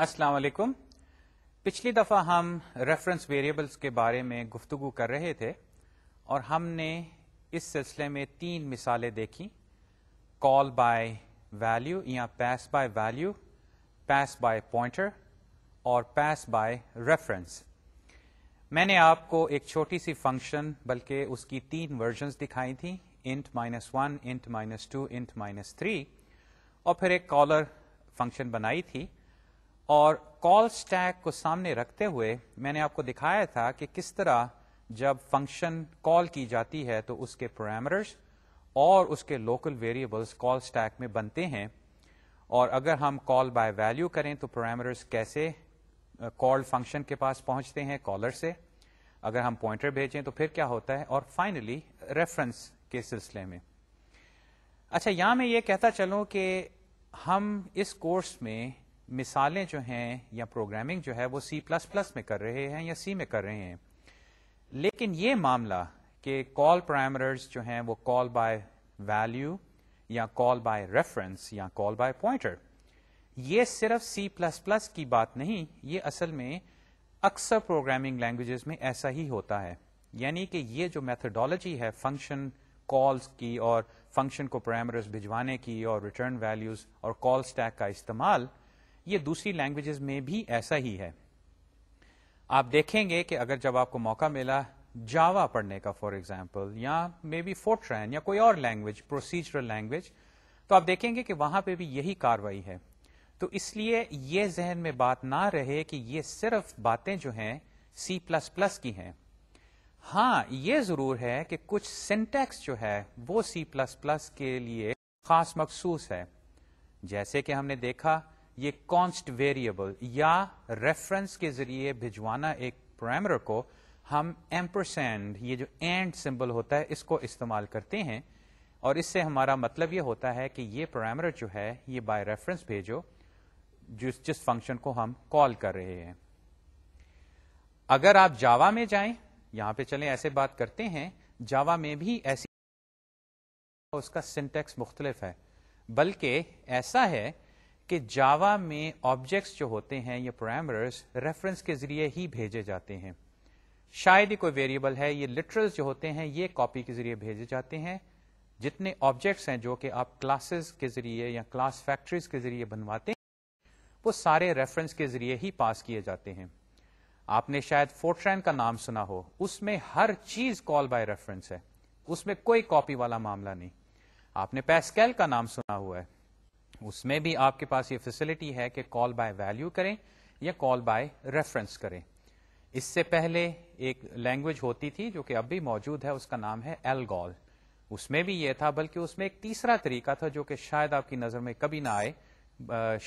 अस्सलाम वालेकुम पिछली दफा हम रेफरेंस वेरिएबल्स के बारे में गुफ्तगु कर रहे थे और हमने इस सिलसिले में तीन मिसालें देखी कॉल बाय वैल्यू या pass by value pass by pointer और पैस बाय रेफरेंस मैंने आपको एक छोटी सी फंक्शन बल्कि उसकी तीन वर्जन्स दिखाई थी int minus one int minus two int minus three और फिर एक कॉलर फंक्शन बनाई थी और कॉल स्टैक को सामने रखते हुए मैंने आपको दिखाया था कि किस तरह जब फंक्शन कॉल की जाती है तो उसके पैरामीटर्स और उसके लोकल वेरिएबल्स कॉल स्टैक में बनते हैं और अगर हम कॉल बाय वैल्यू करें तो पैरामीटर्स कैसे कॉल फंक्शन के पास पहुंचते हैं कॉलर से अगर हम पॉइंटर भेजें तो फिर क्या होता है और फाइनली रेफरेंस के सिलसिले में अच्छा यहां मैं ये कहता चलूं कि हम इस कोर्स में मिसालें जो हैं या प्रोग्रामिंग जो है वो सी प्लस प्लस में कर रहे हैं या सी में कर रहे हैं लेकिन ये मामला कि कॉल पैरामीटर्स जो हैं वो कॉल बाय वैल्यू या कॉल बाय रेफरेंस या कॉल बाय पॉइंटर ये सिर्फ सी प्लस प्लस की बात नहीं ये असल में अक्सर प्रोग्रामिंग लैंग्वेजेस में ऐसा ही होता है यानी कि ये जो मेथडोलॉजी है फंक्शन कॉल्स की और फंक्शन को पैरामीटर्स भिजवाने की और रिटर्न वैल्यूज और कॉल स्टैक का इस्तेमाल ये दूसरी लैंग्वेजेस में भी ऐसा ही है आप देखेंगे कि अगर जब आपको मौका मिला जावा पढ़ने का फॉर एग्जाम्पल या मे बी फोर्ट्रैन या कोई और लैंग्वेज प्रोसीजरल लैंग्वेज तो आप देखेंगे कि वहां पे भी यही कार्रवाई है तो इसलिए ये जहन में बात ना रहे कि ये सिर्फ बातें जो हैं सी प्लस प्लस की हैं हाँ ये जरूर है कि कुछ सिंटैक्स जो है वो सी प्लस प्लस के लिए खास मखसूस है जैसे कि हमने देखा ये कॉन्स्ट वेरिएबल या रेफरेंस के जरिए भिजवाना एक पैरामीटर को हम एम्परसेंड ये जो एंड सिंबल होता है इसको इस्तेमाल करते हैं और इससे हमारा मतलब ये होता है कि ये पैरामीटर जो है ये बाय रेफरेंस भेजो जिस जिस फंक्शन को हम कॉल कर रहे हैं अगर आप जावा में जाएं यहां पे चलें ऐसे बात करते हैं जावा में भी ऐसी उसका सिंटेक्स मुख्तलिफ है बल्कि ऐसा है कि जावा में ऑब्जेक्ट्स जो होते हैं या पैरामीटर्स रेफरेंस के जरिए ही भेजे जाते हैं शायद ही कोई वेरिएबल है ये लिटरल्स जो होते हैं ये कॉपी के जरिए भेजे जाते हैं जितने ऑब्जेक्ट्स हैं जो कि आप क्लासेस के जरिए या क्लास फैक्ट्रीज के जरिए बनवाते हैं वो सारे रेफरेंस के जरिए ही पास किए जाते हैं आपने शायद फोर्ट्रैन का नाम सुना हो उसमें हर चीज कॉल बाय रेफरेंस है उसमें कोई कॉपी वाला मामला नहीं आपने पैस्केल का नाम सुना हुआ है उसमें भी आपके पास ये फैसिलिटी है कि कॉल बाय वैल्यू करें या कॉल बाय रेफरेंस करें इससे पहले एक लैंग्वेज होती थी जो कि अब भी मौजूद है उसका नाम है एलगॉल उसमें भी ये था बल्कि उसमें एक तीसरा तरीका था जो कि शायद आपकी नजर में कभी ना आए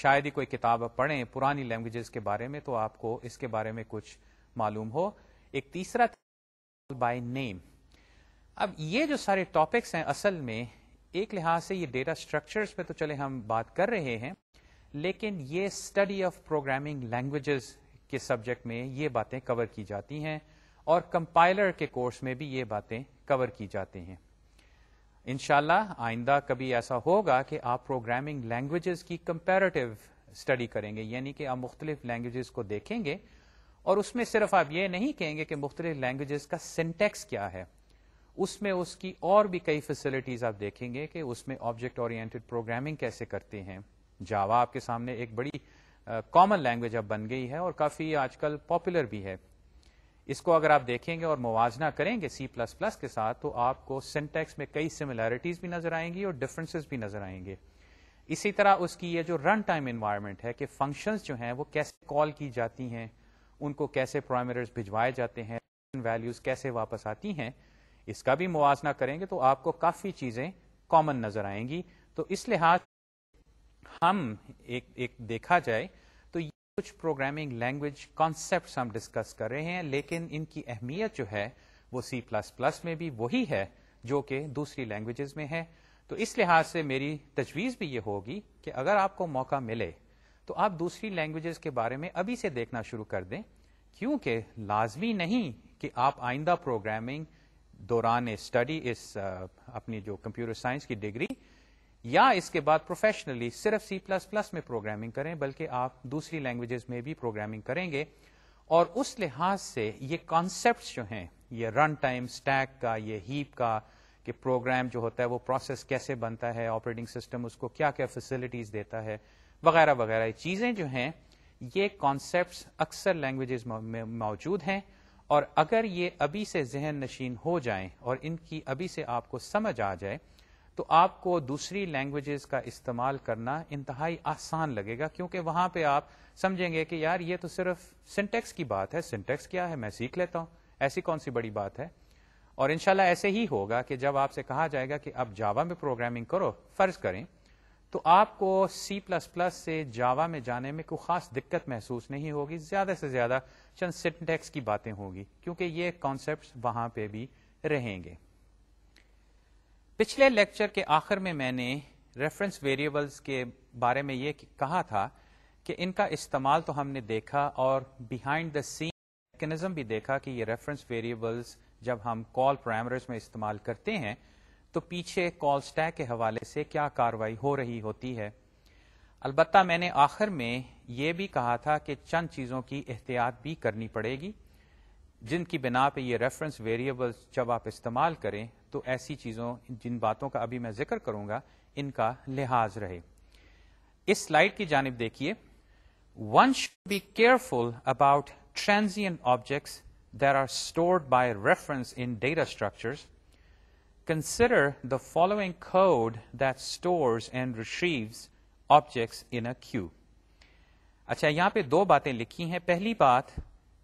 शायद ही कोई किताब आप पढ़ें पुरानी लैंग्वेजेस के बारे में तो आपको इसके बारे में कुछ मालूम हो एक तीसरा बाय नेम अब ये जो सारे टॉपिक्स हैं असल में एक लिहाज से ये डेटा स्ट्रक्चर्स पे तो चले हम बात कर रहे हैं लेकिन ये स्टडी ऑफ प्रोग्रामिंग लैंग्वेजेस के सब्जेक्ट में ये बातें कवर की जाती हैं और कंपाइलर के कोर्स में भी ये बातें कवर की जाती हैं इनशाला आइंदा कभी ऐसा होगा कि आप प्रोग्रामिंग लैंग्वेजेस की कंपेरेटिव स्टडी करेंगे यानी कि आप मुख्तलिफ लैंग्वेजेस को देखेंगे और उसमें सिर्फ आप ये नहीं कहेंगे कि मुख्तलिफ लैंग्वेजेस का सिंटेक्स क्या है उसमें उसकी और भी कई फैसिलिटीज आप देखेंगे कि उसमें ऑब्जेक्ट ओरिएंटेड प्रोग्रामिंग कैसे करते हैं जावा आपके सामने एक बड़ी कॉमन लैंग्वेज अब बन गई है और काफी आजकल पॉपुलर भी है इसको अगर आप देखेंगे और मुवजना करेंगे सी प्लस प्लस के साथ तो आपको सिंटेक्स में कई सिमिलैरिटीज भी नजर आएंगी और डिफरेंसेस भी नजर आएंगे इसी तरह उसकी ये जो रन टाइम इन्वायरमेंट है कि फंक्शंस जो हैं वो कैसे कॉल की जाती हैं उनको कैसे प्राइमरर्स भिजवाए जाते हैं वैल्यूज कैसे वापस आती हैं इसका भी मुआजना करेंगे तो आपको काफी चीजें कॉमन नजर आएंगी तो इस लिहाज हम एक एक देखा जाए तो ये कुछ प्रोग्रामिंग लैंग्वेज कॉन्सेप्ट हम डिस्कस कर रहे हैं लेकिन इनकी अहमियत जो है वो सी प्लस प्लस में भी वही है जो कि दूसरी लैंग्वेजेस में है तो इस लिहाज से मेरी तजवीज भी ये होगी कि अगर आपको मौका मिले तो आप दूसरी लैंग्वेजेस के बारे में अभी से देखना शुरू कर दें क्योंकि लाजमी नहीं कि आप आइंदा प्रोग्रामिंग दौरान स्टडी इस अपनी जो कंप्यूटर साइंस की डिग्री या इसके बाद प्रोफेशनली सिर्फ सी प्लस प्लस में प्रोग्रामिंग करें बल्कि आप दूसरी लैंग्वेजेस में भी प्रोग्रामिंग करेंगे और उस लिहाज से ये कॉन्सेप्ट जो हैं ये रन टाइम स्टैक का ये हीप का कि प्रोग्राम जो होता है वो प्रोसेस कैसे बनता है ऑपरेटिंग सिस्टम उसको क्या क्या फैसिलिटीज देता है वगैरह वगैरह चीजें जो हैं ये कॉन्सेप्ट अक्सर लैंग्वेजेस में मौजूद हैं और अगर ये अभी से जहन नशीन हो जाएं और इनकी अभी से आपको समझ आ जाए तो आपको दूसरी लैंग्वेजेस का इस्तेमाल करना इंतहाई आसान लगेगा क्योंकि वहां पे आप समझेंगे कि यार ये तो सिर्फ सिंटेक्स की बात है सिंटेक्स क्या है मैं सीख लेता हूं ऐसी कौन सी बड़ी बात है और इनशाला ऐसे ही होगा कि जब आपसे कहा जाएगा कि अब जावा में प्रोग्रामिंग करो फर्ज करें तो आपको C++ से जावा में जाने में कोई खास दिक्कत महसूस नहीं होगी ज्यादा से ज्यादा चंद सिंटेक्स की बातें होगी क्योंकि ये कॉन्सेप्ट वहां पे भी रहेंगे पिछले लेक्चर के आखिर में मैंने रेफरेंस वेरिएबल्स के बारे में ये कहा था कि इनका इस्तेमाल तो हमने देखा और बिहाइंड द सीन मैकेनिज्म भी देखा कि ये रेफरेंस वेरिएबल्स जब हम कॉल पैरामीटर्स में इस्तेमाल करते हैं तो पीछे कॉल स्टैक के हवाले से क्या कार्रवाई हो रही होती है अलबत्ता मैंने आखिर में यह भी कहा था कि चंद चीज़ों की एहतियात भी करनी पड़ेगी जिनकी बिना पे ये रेफरेंस वेरिएबल्स जब आप इस्तेमाल करें तो ऐसी चीज़ों जिन बातों का अभी मैं जिक्र करूंगा इनका लिहाज रहे इस स्लाइड की जानब देखिए one should be careful about transient objects that are stored by reference in data structures Consider the following code that stores and retrieves objects in a queue. अच्छा यहां पे दो बातें लिखी हैं पहली बात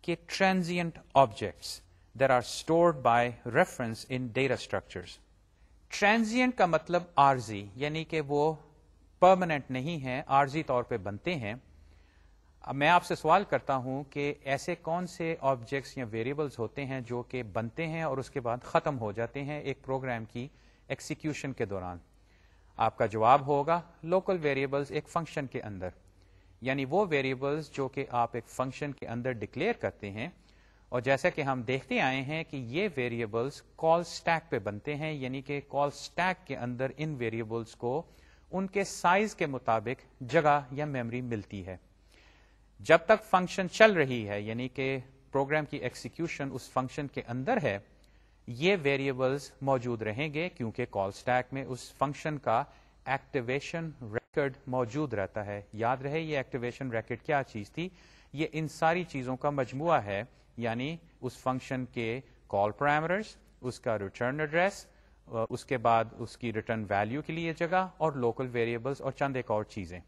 कि transient objects that are stored by reference in data structures. Transient का मतलब आरजी यानी कि वो परमानेंट नहीं है आरजी तौर पे बनते हैं अब मैं आपसे सवाल करता हूं कि ऐसे कौन से ऑब्जेक्ट्स या वेरिएबल्स होते हैं जो कि बनते हैं और उसके बाद खत्म हो जाते हैं एक प्रोग्राम की एक्सिक्यूशन के दौरान आपका जवाब होगा लोकल वेरिएबल्स एक फंक्शन के अंदर यानी वो वेरिएबल्स जो कि आप एक फंक्शन के अंदर डिक्लेयर करते हैं और जैसा कि हम देखते आए हैं कि ये वेरिएबल्स कॉल स्टैक पे बनते हैं यानी कि कॉल स्टैक के अंदर इन वेरिएबल्स को उनके साइज के मुताबिक जगह या मेमोरी मिलती है जब तक फंक्शन चल रही है यानी कि प्रोग्राम की एक्सिक्यूशन उस फंक्शन के अंदर है ये वेरिएबल्स मौजूद रहेंगे क्योंकि कॉल स्टैक में उस फंक्शन का एक्टिवेशन रेकर्ड मौजूद रहता है याद रहे ये एक्टिवेशन रेकर्ड क्या चीज थी ये इन सारी चीजों का मजमुआ है यानी उस फंक्शन के कॉल पैरामीटर्स उसका रिटर्न एड्रेस उसके बाद उसकी रिटर्न वैल्यू के लिए जगह और लोकल वेरिएबल्स और चंद एक और चीजें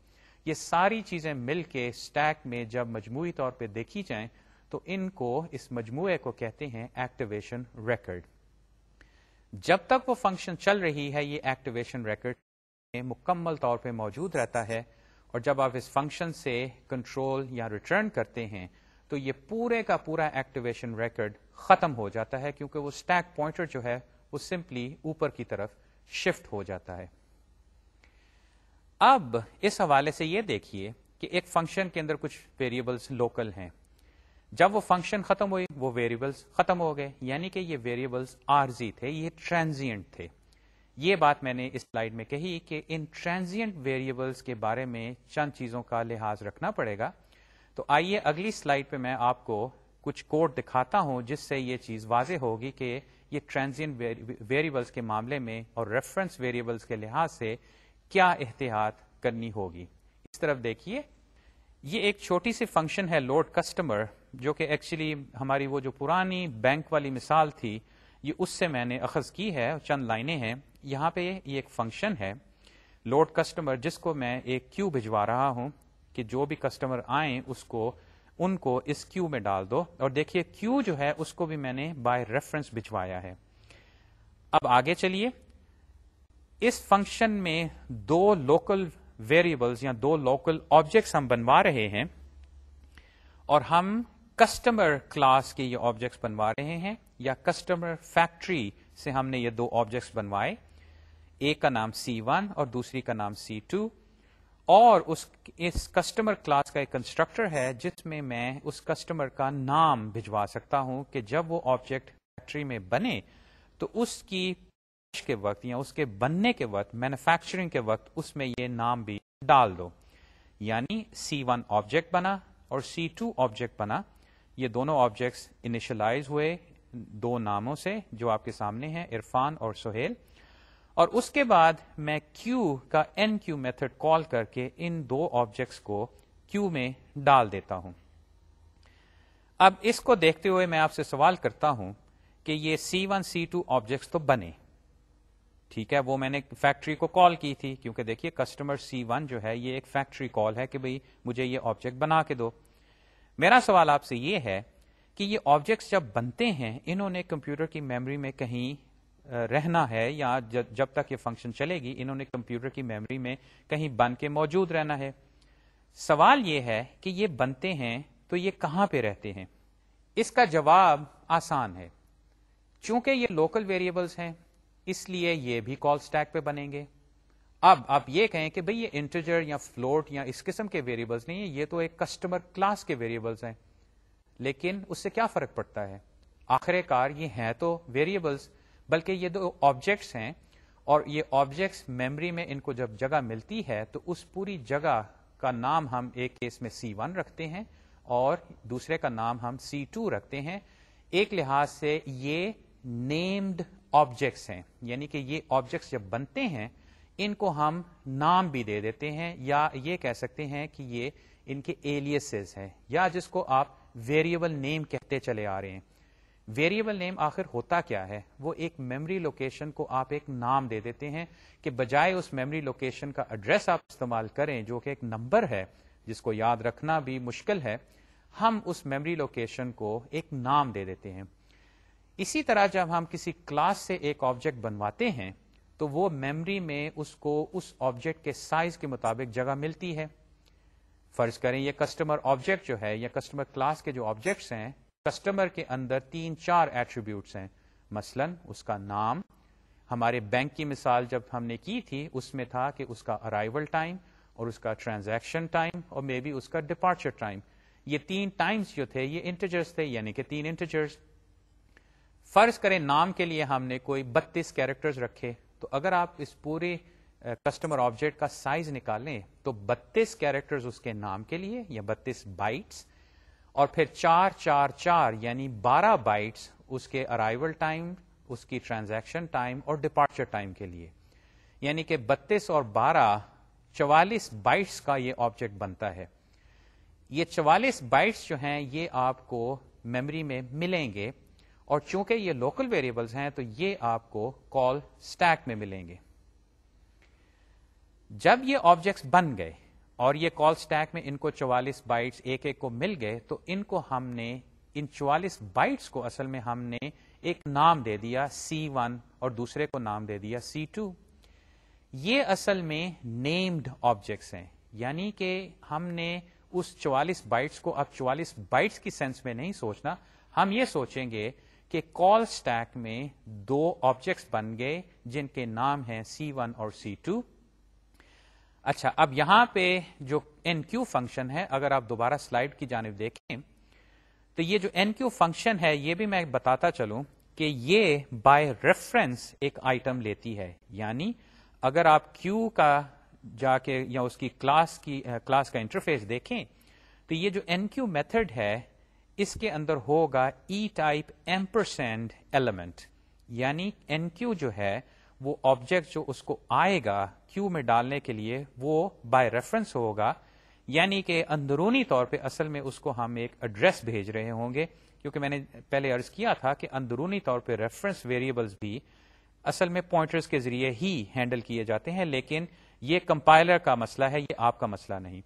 ये सारी चीजें मिलके स्टैक में जब मजमू तौर पर देखी जाए तो इनको इस मजमू को कहते हैं एक्टिवेशन रिकॉर्ड जब तक वो फंक्शन चल रही है ये एक्टिवेशन रिकॉर्ड में मुकम्मल तौर पे मौजूद रहता है और जब आप इस फंक्शन से कंट्रोल या रिटर्न करते हैं तो ये पूरे का पूरा एक्टिवेशन रिकॉर्ड खत्म हो जाता है क्योंकि वो स्टैक पॉइंटर जो है वो सिंपली ऊपर की तरफ शिफ्ट हो जाता है अब इस हवाले से यह देखिए कि एक फंक्शन के अंदर कुछ वेरिएबल्स लोकल हैं जब वो फंक्शन खत्म हुई वो वेरिएबल्स खत्म हो गए यानी कि ये वेरिएबल्स आरजी थे ये ट्रांजिएंट थे ये बात मैंने इस स्लाइड में कही कि इन ट्रांजिएंट वेरिएबल्स के बारे में चंद चीजों का लिहाज रखना पड़ेगा तो आइए अगली स्लाइड पे मैं आपको कुछ कोड दिखाता हूं जिससे ये चीज वाजे होगी कि ये ट्रांजिएंट वेरिएबल्स के मामले में और रेफरेंस वेरिएबल्स के लिहाज से क्या एहतियात करनी होगी इस तरफ देखिए ये एक छोटी सी फंक्शन है लोड कस्टमर जो कि एक्चुअली हमारी वो जो पुरानी बैंक वाली मिसाल थी ये उससे मैंने अखज की है चंद लाइनें हैं यहाँ पे ये एक फंक्शन है लोड कस्टमर जिसको मैं एक क्यू भिजवा रहा हूँ कि जो भी कस्टमर आए उसको उनको इस क्यू में डाल दो और देखिए क्यू जो है उसको भी मैंने बाय रेफरेंस भिजवाया है अब आगे चलिए इस फंक्शन में दो लोकल वेरिएबल्स या दो लोकल ऑब्जेक्ट्स हम बनवा रहे हैं और हम कस्टमर क्लास के ये ऑब्जेक्ट्स बनवा रहे हैं या कस्टमर फैक्ट्री से हमने ये दो ऑब्जेक्ट्स बनवाए एक का नाम C1 और दूसरी का नाम C2 और उस इस कस्टमर क्लास का एक कंस्ट्रक्टर है जिसमें मैं उस कस्टमर का नाम भिजवा सकता हूं कि जब वो ऑब्जेक्ट फैक्ट्री में बने तो उसकी के वक्त या उसके बनने के वक्त मैन्युफैक्चरिंग के वक्त उसमें ये नाम भी डाल दो यानी सी वन ऑब्जेक्ट बना और सी टू ऑब्जेक्ट बना ये दोनों ऑब्जेक्ट्स इनिशलाइज हुए दो नामों से जो आपके सामने हैं इरफान और सुहेल और उसके बाद मैं Q का एन क्यू मेथड कॉल करके इन दो ऑब्जेक्ट्स को Q में डाल देता हूं अब इसको देखते हुए मैं आपसे सवाल करता हूं कि ये C1, C2 ऑब्जेक्ट्स तो बने ठीक है वो मैंने फैक्ट्री को कॉल की थी क्योंकि देखिए कस्टमर सी वन जो है ये एक फैक्ट्री कॉल है कि भाई मुझे ये ऑब्जेक्ट बना के दो मेरा सवाल आपसे ये है कि ये ऑब्जेक्ट्स जब बनते हैं इन्होंने कंप्यूटर की मेमोरी में कहीं रहना है या जब तक ये फंक्शन चलेगी इन्होंने कंप्यूटर की मेमोरी में कहीं बन के मौजूद रहना है सवाल ये है कि ये बनते हैं तो ये कहां पे रहते हैं इसका जवाब आसान है चूंकि ये लोकल वेरिएबल्स हैं इसलिए ये भी कॉल स्टैक पे बनेंगे अब आप ये कहें कि भाई ये इंटीजर या फ्लोट या इस किस्म के वेरिएबल्स नहीं है ये तो एक कस्टमर क्लास के वेरिएबल्स हैं लेकिन उससे क्या फर्क पड़ता है आखिरकार ये हैं तो वेरिएबल्स बल्कि ये दो ऑब्जेक्ट्स हैं और ये ऑब्जेक्ट्स मेमोरी में इनको जब जगह मिलती है तो उस पूरी जगह का नाम हम एक केस में C1 रखते हैं और दूसरे का नाम हम C2 रखते हैं एक लिहाज से ये नेम्ड ऑब्जेक्ट्स हैं यानी कि ये ऑब्जेक्ट्स जब बनते हैं इनको हम नाम भी दे देते हैं या ये कह सकते हैं कि ये इनके एलियसेस हैं या जिसको आप वेरिएबल नेम कहते चले आ रहे हैं वेरिएबल नेम आखिर होता क्या है वो एक मेमोरी लोकेशन को आप एक नाम दे देते हैं कि बजाय उस मेमोरी लोकेशन का एड्रेस आप इस्तेमाल करें जो कि एक नंबर है जिसको याद रखना भी मुश्किल है हम उस मेमोरी लोकेशन को एक नाम दे देते हैं इसी तरह जब हम किसी क्लास से एक ऑब्जेक्ट बनवाते हैं तो वो मेमोरी में उसको उस ऑब्जेक्ट के साइज के मुताबिक जगह मिलती है फर्ज करें ये कस्टमर ऑब्जेक्ट जो है या कस्टमर क्लास के जो ऑब्जेक्ट्स हैं कस्टमर के अंदर तीन चार एट्रीब्यूट्स हैं मसलन उसका नाम हमारे बैंक की मिसाल जब हमने की थी उसमें था कि उसका अराइवल टाइम और उसका ट्रांजैक्शन टाइम और मे बी उसका डिपार्चर टाइम ये तीन टाइम्स जो थे ये इंटजर्स थे यानी कि तीन इंटजर्स फर्ज करें नाम के लिए हमने कोई 32 कैरेक्टर्स रखे तो अगर आप इस पूरे कस्टमर ऑब्जेक्ट का साइज निकालें तो 32 कैरेक्टर्स उसके नाम के लिए या 32 बाइट्स और फिर चार चार चार यानी 12 बाइट्स उसके अराइवल टाइम उसकी ट्रांजैक्शन टाइम और डिपार्चर टाइम के लिए यानी कि 32 और 12 44 बाइट्स का ये ऑब्जेक्ट बनता है ये 44 बाइट्स जो हैं ये आपको मेमोरी में मिलेंगे और चूंकि ये लोकल वेरिएबल्स हैं तो ये आपको कॉल स्टैक में मिलेंगे जब ये ऑब्जेक्ट्स बन गए और ये कॉल स्टैक में इनको 44 बाइट्स एक एक को मिल गए तो इनको हमने इन 44 बाइट्स को असल में हमने एक नाम दे दिया C1 और दूसरे को नाम दे दिया C2 ये असल में नेम्ड ऑब्जेक्ट्स हैं यानी कि हमने उस 44 बाइट्स को अब 44 बाइट्स की सेंस में नहीं सोचना हम ये सोचेंगे कि कॉल स्टैक में दो ऑब्जेक्ट्स बन गए जिनके नाम हैं C1 और C2 अच्छा अब यहां पे जो NQ फंक्शन है अगर आप दोबारा स्लाइड की जानब देखें तो ये जो NQ फंक्शन है ये भी मैं बताता चलूं कि ये बाय रेफरेंस एक आइटम लेती है यानी अगर आप Q का जाके या उसकी क्लास की क्लास का इंटरफेस देखें तो ये जो NQ मेथड है इसके अंदर होगा ई टाइप एम्परसेंड एलिमेंट यानी एन क्यू जो है वो ऑब्जेक्ट जो उसको आएगा क्यू में डालने के लिए वो बाय रेफरेंस होगा यानी कि अंदरूनी तौर पे असल में उसको हम एक एड्रेस भेज रहे होंगे क्योंकि मैंने पहले अर्ज किया था कि अंदरूनी तौर पे रेफरेंस वेरिएबल्स भी असल में पॉइंटर्स के जरिए ही हैंडल किए जाते हैं लेकिन ये कंपाइलर का मसला है ये आपका मसला नहीं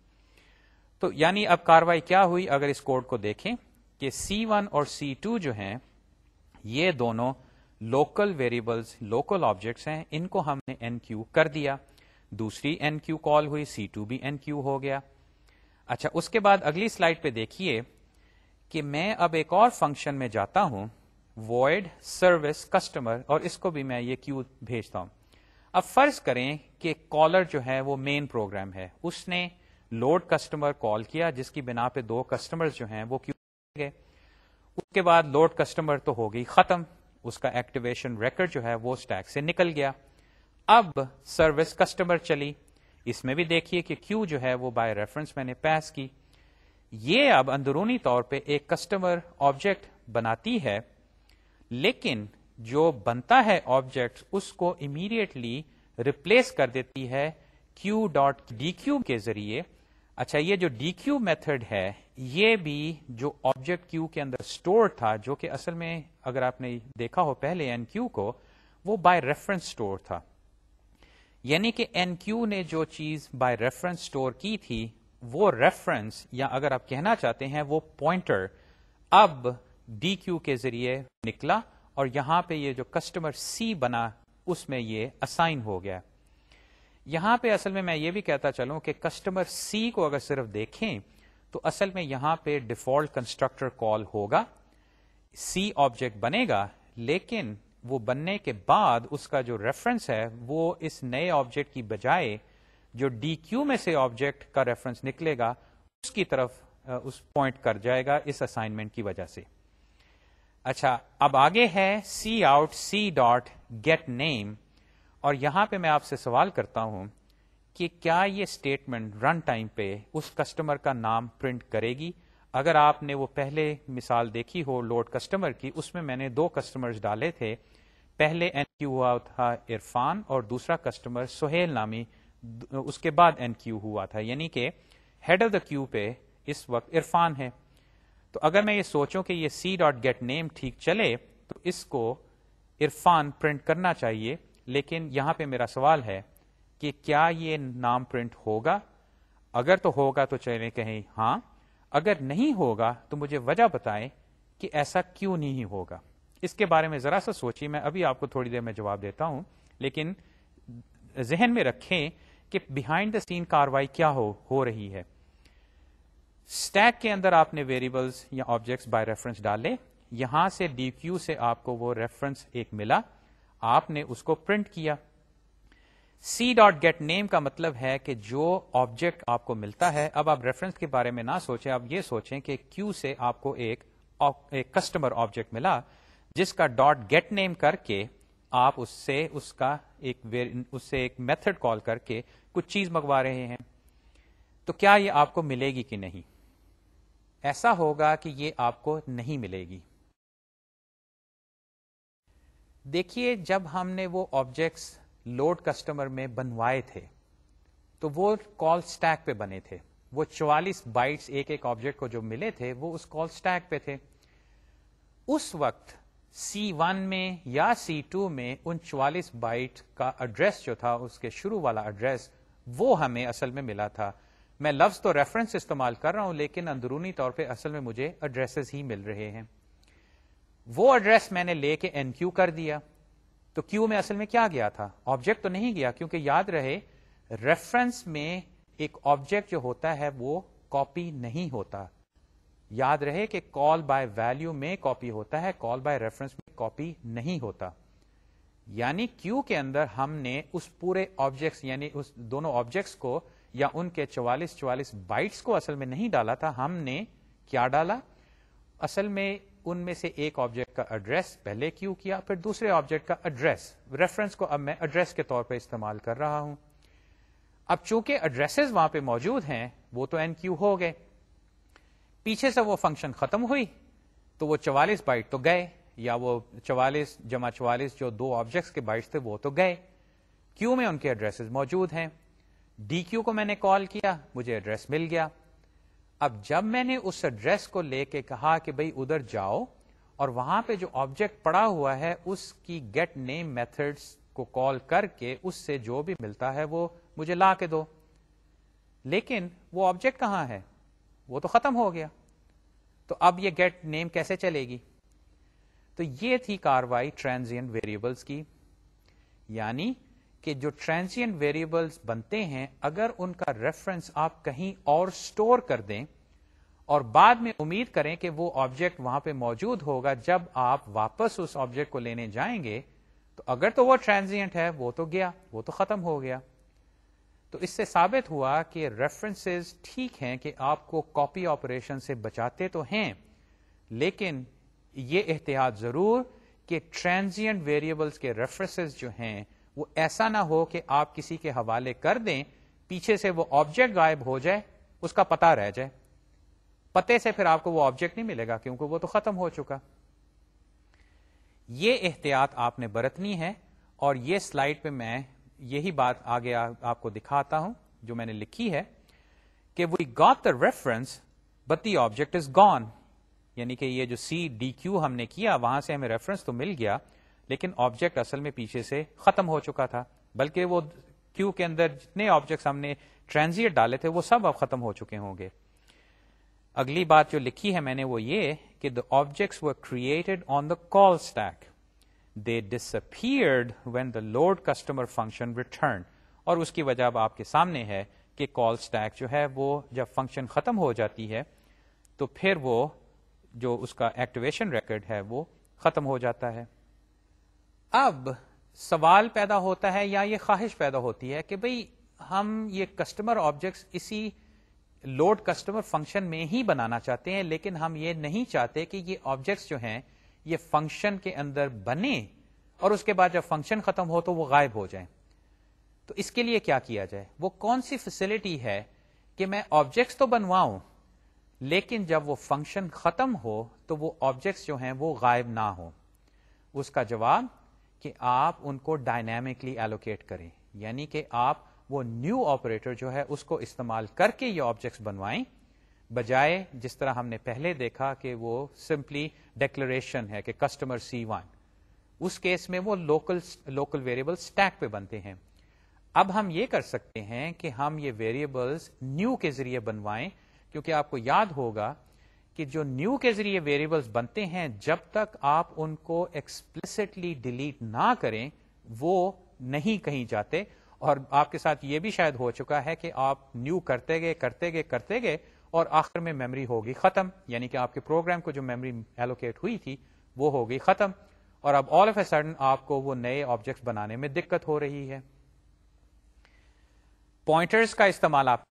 तो यानी अब कार्रवाई क्या हुई अगर इस कोड को देखें कि C1 और C2 जो हैं ये दोनों लोकल वेरिएबल्स लोकल ऑब्जेक्ट्स हैं इनको हमने NQ कर दिया दूसरी NQ कॉल हुई C2 भी NQ हो गया अच्छा उसके बाद अगली स्लाइड पे देखिए कि मैं अब एक और फंक्शन में जाता हूं void service customer और इसको भी मैं ये क्यू भेजता हूं अब फर्ज करें कि कॉलर जो है वो मेन प्रोग्राम है उसने लोड कस्टमर कॉल किया जिसकी बिना पे दो कस्टमर्स जो हैं वो क्यू गए उसके बाद लोड कस्टमर तो हो गई खत्म उसका एक्टिवेशन रिकॉर्ड जो है वो स्टैक से निकल गया अब सर्विस कस्टमर चली इसमें भी देखिए कि क्यू जो है वो बाय रेफरेंस मैंने पास की ये अब अंदरूनी तौर पे एक कस्टमर ऑब्जेक्ट बनाती है लेकिन जो बनता है ऑब्जेक्ट उसको इमीडिएटली रिप्लेस कर देती है क्यू डॉट डी क्यू के जरिए अच्छा ये जो डी क्यू मेथड है ये भी जो ऑब्जेक्ट क्यू के अंदर स्टोर था जो कि असल में अगर आपने देखा हो पहले एन क्यू को वो बाय रेफरेंस स्टोर था यानी कि एन क्यू ने जो चीज बाय रेफरेंस स्टोर की थी वो रेफरेंस या अगर आप कहना चाहते हैं वो पॉइंटर अब डी क्यू के जरिए निकला और यहां पे ये जो कस्टमर सी बना उसमें ये असाइन हो गया यहां पे असल में मैं ये भी कहता चलूं कि कस्टमर सी को अगर सिर्फ देखें तो असल में यहां पे डिफॉल्ट कंस्ट्रक्टर कॉल होगा सी ऑब्जेक्ट बनेगा लेकिन वो बनने के बाद उसका जो रेफरेंस है वो इस नए ऑब्जेक्ट की बजाय जो डी क्यू में से ऑब्जेक्ट का रेफरेंस निकलेगा उसकी तरफ उस पॉइंट कर जाएगा इस असाइनमेंट की वजह से अच्छा अब आगे है C out C dot get name और यहां पे मैं आपसे सवाल करता हूं कि क्या ये स्टेटमेंट रन टाइम पे उस कस्टमर का नाम प्रिंट करेगी अगर आपने वो पहले मिसाल देखी हो लोड कस्टमर की उसमें मैंने दो कस्टमर्स डाले थे पहले एन क्यू हुआ था इरफान और दूसरा कस्टमर सुहेल नामी उसके बाद एन क्यू हुआ था यानी कि हेड ऑफ द क्यू पे इस वक्त इरफान है तो अगर मैं ये सोचूं कि ये सी डॉट गेट नेम ठीक चले तो इसको इरफान प्रिंट करना चाहिए लेकिन यहां पे मेरा सवाल है कि क्या ये नाम प्रिंट होगा अगर तो होगा तो चले कहें हाँ अगर नहीं होगा तो मुझे वजह बताएं कि ऐसा क्यों नहीं होगा इसके बारे में जरा सा सोचिए मैं अभी आपको थोड़ी देर में जवाब देता हूं लेकिन जहन में रखें कि बिहाइंड द सीन कार्रवाई क्या हो हो रही है स्टैक के अंदर आपने वेरिएबल्स या ऑब्जेक्ट्स बाय रेफरेंस डाले यहां से डीक्यू से आपको वो रेफरेंस एक मिला आपने उसको प्रिंट किया सी डॉट गेट नेम का मतलब है कि जो ऑब्जेक्ट आपको मिलता है अब आप रेफरेंस के बारे में ना सोचें आप ये सोचें कि क्यू से आपको एक, एक कस्टमर ऑब्जेक्ट मिला जिसका डॉट गेट नेम करके आप उससे उसका एक उससे एक मेथड कॉल करके कुछ चीज मंगवा रहे हैं तो क्या ये आपको मिलेगी कि नहीं ऐसा होगा कि ये आपको नहीं मिलेगी देखिए जब हमने वो ऑब्जेक्ट्स लोड कस्टमर में बनवाए थे तो वो कॉल स्टैक पे बने थे वो 44 बाइट्स एक एक ऑब्जेक्ट को जो मिले थे वो उस कॉल स्टैक पे थे उस वक्त C1 में या C2 में उन 44 बाइट का एड्रेस जो था उसके शुरू वाला एड्रेस वो हमें असल में मिला था मैं लफ्ज तो रेफरेंस इस्तेमाल कर रहा हूं लेकिन अंदरूनी तौर पे असल में मुझे एड्रेसेस ही मिल रहे हैं वो एड्रेस मैंने लेके एनक्यू कर दिया तो क्यू में असल में क्या गया था ऑब्जेक्ट तो नहीं गया क्योंकि याद रहे रेफरेंस में एक ऑब्जेक्ट जो होता है वो कॉपी नहीं होता याद रहे कि कॉल बाय वैल्यू में कॉपी होता है कॉल बाय रेफरेंस में कॉपी नहीं होता यानी क्यू के अंदर हमने उस पूरे ऑब्जेक्ट्स यानी उस दोनों ऑब्जेक्ट्स को या उनके 44 44 बाइट्स को असल में नहीं डाला था हमने क्या डाला असल में उनमें से एक ऑब्जेक्ट का एड्रेस पहले क्यू किया फिर दूसरे ऑब्जेक्ट का एड्रेस रेफरेंस को अब मैं एड्रेस के तौर पर इस्तेमाल कर रहा हूं अब चूंकि एड्रेसेस वहां पे मौजूद हैं वो तो एन क्यू हो गए पीछे से वो फंक्शन खत्म हुई तो वो चवालीस बाइट तो गए या वो चवालीस जमा चवालीस जो दो ऑब्जेक्ट्स के बाइट्स थे वो तो गए क्यू में उनके एड्रेसेस मौजूद हैं डी क्यू को मैंने कॉल किया मुझे एड्रेस मिल गया अब जब मैंने उस एड्रेस को लेके कहा कि भाई उधर जाओ और वहां पे जो ऑब्जेक्ट पड़ा हुआ है उसकी गेट नेम मेथड्स को कॉल करके उससे जो भी मिलता है वो मुझे ला के दो लेकिन वो ऑब्जेक्ट कहां है वो तो खत्म हो गया तो अब ये गेट नेम कैसे चलेगी तो ये थी कार्रवाई ट्रांजिएंट वेरिएबल्स की यानी कि जो ट्रांसिएंट वेरिएबल्स बनते हैं अगर उनका रेफरेंस आप कहीं और स्टोर कर दें और बाद में उम्मीद करें कि वो ऑब्जेक्ट वहां पे मौजूद होगा जब आप वापस उस ऑब्जेक्ट को लेने जाएंगे तो अगर तो वो ट्रांजिएंट है वो तो गया वो तो खत्म हो गया तो इससे साबित हुआ कि रेफरेंसेस ठीक हैं कि आपको कॉपी ऑपरेशन से बचाते तो हैं लेकिन ये एहतियात जरूर कि ट्रांजिएंट वेरिएबल्स के रेफरेंसेस जो हैं वो ऐसा ना हो कि आप किसी के हवाले कर दें पीछे से वो ऑब्जेक्ट गायब हो जाए उसका पता रह जाए पते से फिर आपको वो ऑब्जेक्ट नहीं मिलेगा क्योंकि वो तो खत्म हो चुका ये एहतियात आपने बरतनी है और ये स्लाइड पे मैं यही बात आगे आ, आपको दिखाता हूं जो मैंने लिखी है कि we got the reference but the object is gone यानी कि ये जो सी डी क्यू हमने किया वहां से हमें रेफरेंस तो मिल गया लेकिन ऑब्जेक्ट असल में पीछे से खत्म हो चुका था बल्कि वो क्यू के अंदर जितने ऑब्जेक्ट हमने ट्रांजिएट डाले थे वो सब अब खत्म हो चुके होंगे अगली बात जो लिखी है मैंने वो ये कि the objects were created on the call stack they disappeared when the load customer function return और उसकी वजह अब आपके सामने है कि कॉल स्टैक जो है वो जब फंक्शन खत्म हो जाती है तो फिर वो जो उसका एक्टिवेशन रिकॉर्ड है वो खत्म हो जाता है अब सवाल पैदा होता है या ये ख्वाहिश पैदा होती है कि भाई हम ये कस्टमर ऑब्जेक्ट्स इसी लोड कस्टमर फंक्शन में ही बनाना चाहते हैं लेकिन हम ये नहीं चाहते कि ये ऑब्जेक्ट्स जो हैं ये फंक्शन के अंदर बने और उसके बाद जब फंक्शन खत्म हो तो वो गायब हो जाए तो इसके लिए क्या किया जाए वो कौन सी फैसिलिटी है कि मैं ऑब्जेक्ट्स तो बनवाऊं लेकिन जब वो फंक्शन खत्म हो तो वो ऑब्जेक्ट्स जो हैं वो गायब ना हो उसका जवाब कि आप उनको डायनेमिकली एलोकेट करें यानी कि आप वो न्यू ऑपरेटर जो है उसको इस्तेमाल करके ये ऑब्जेक्ट्स बनवाएं बजाय जिस तरह हमने पहले देखा कि वो सिंपली डिक्लेरेशन है कि कस्टमर सी वन उस केस में वो लोकल लोकल वेरिएबल स्टैक पे बनते हैं अब हम ये कर सकते हैं कि हम ये वेरिएबल्स न्यू के जरिए बनवाएं क्योंकि आपको याद होगा कि जो न्यू के जरिए वेरिएबल्स बनते हैं जब तक आप उनको एक्सप्लिसिटली डिलीट ना करें वो नहीं कहीं जाते और आपके साथ ये भी शायद हो चुका है कि आप न्यू करते गए करते गए करते गए और आखिर में मेमोरी होगी खत्म यानी कि आपके प्रोग्राम को जो मेमोरी एलोकेट हुई थी वो हो गई खत्म और अब ऑल ऑफ ए सडन आपको वो नए ऑब्जेक्ट्स बनाने में दिक्कत हो रही है पॉइंटर्स का इस्तेमाल आप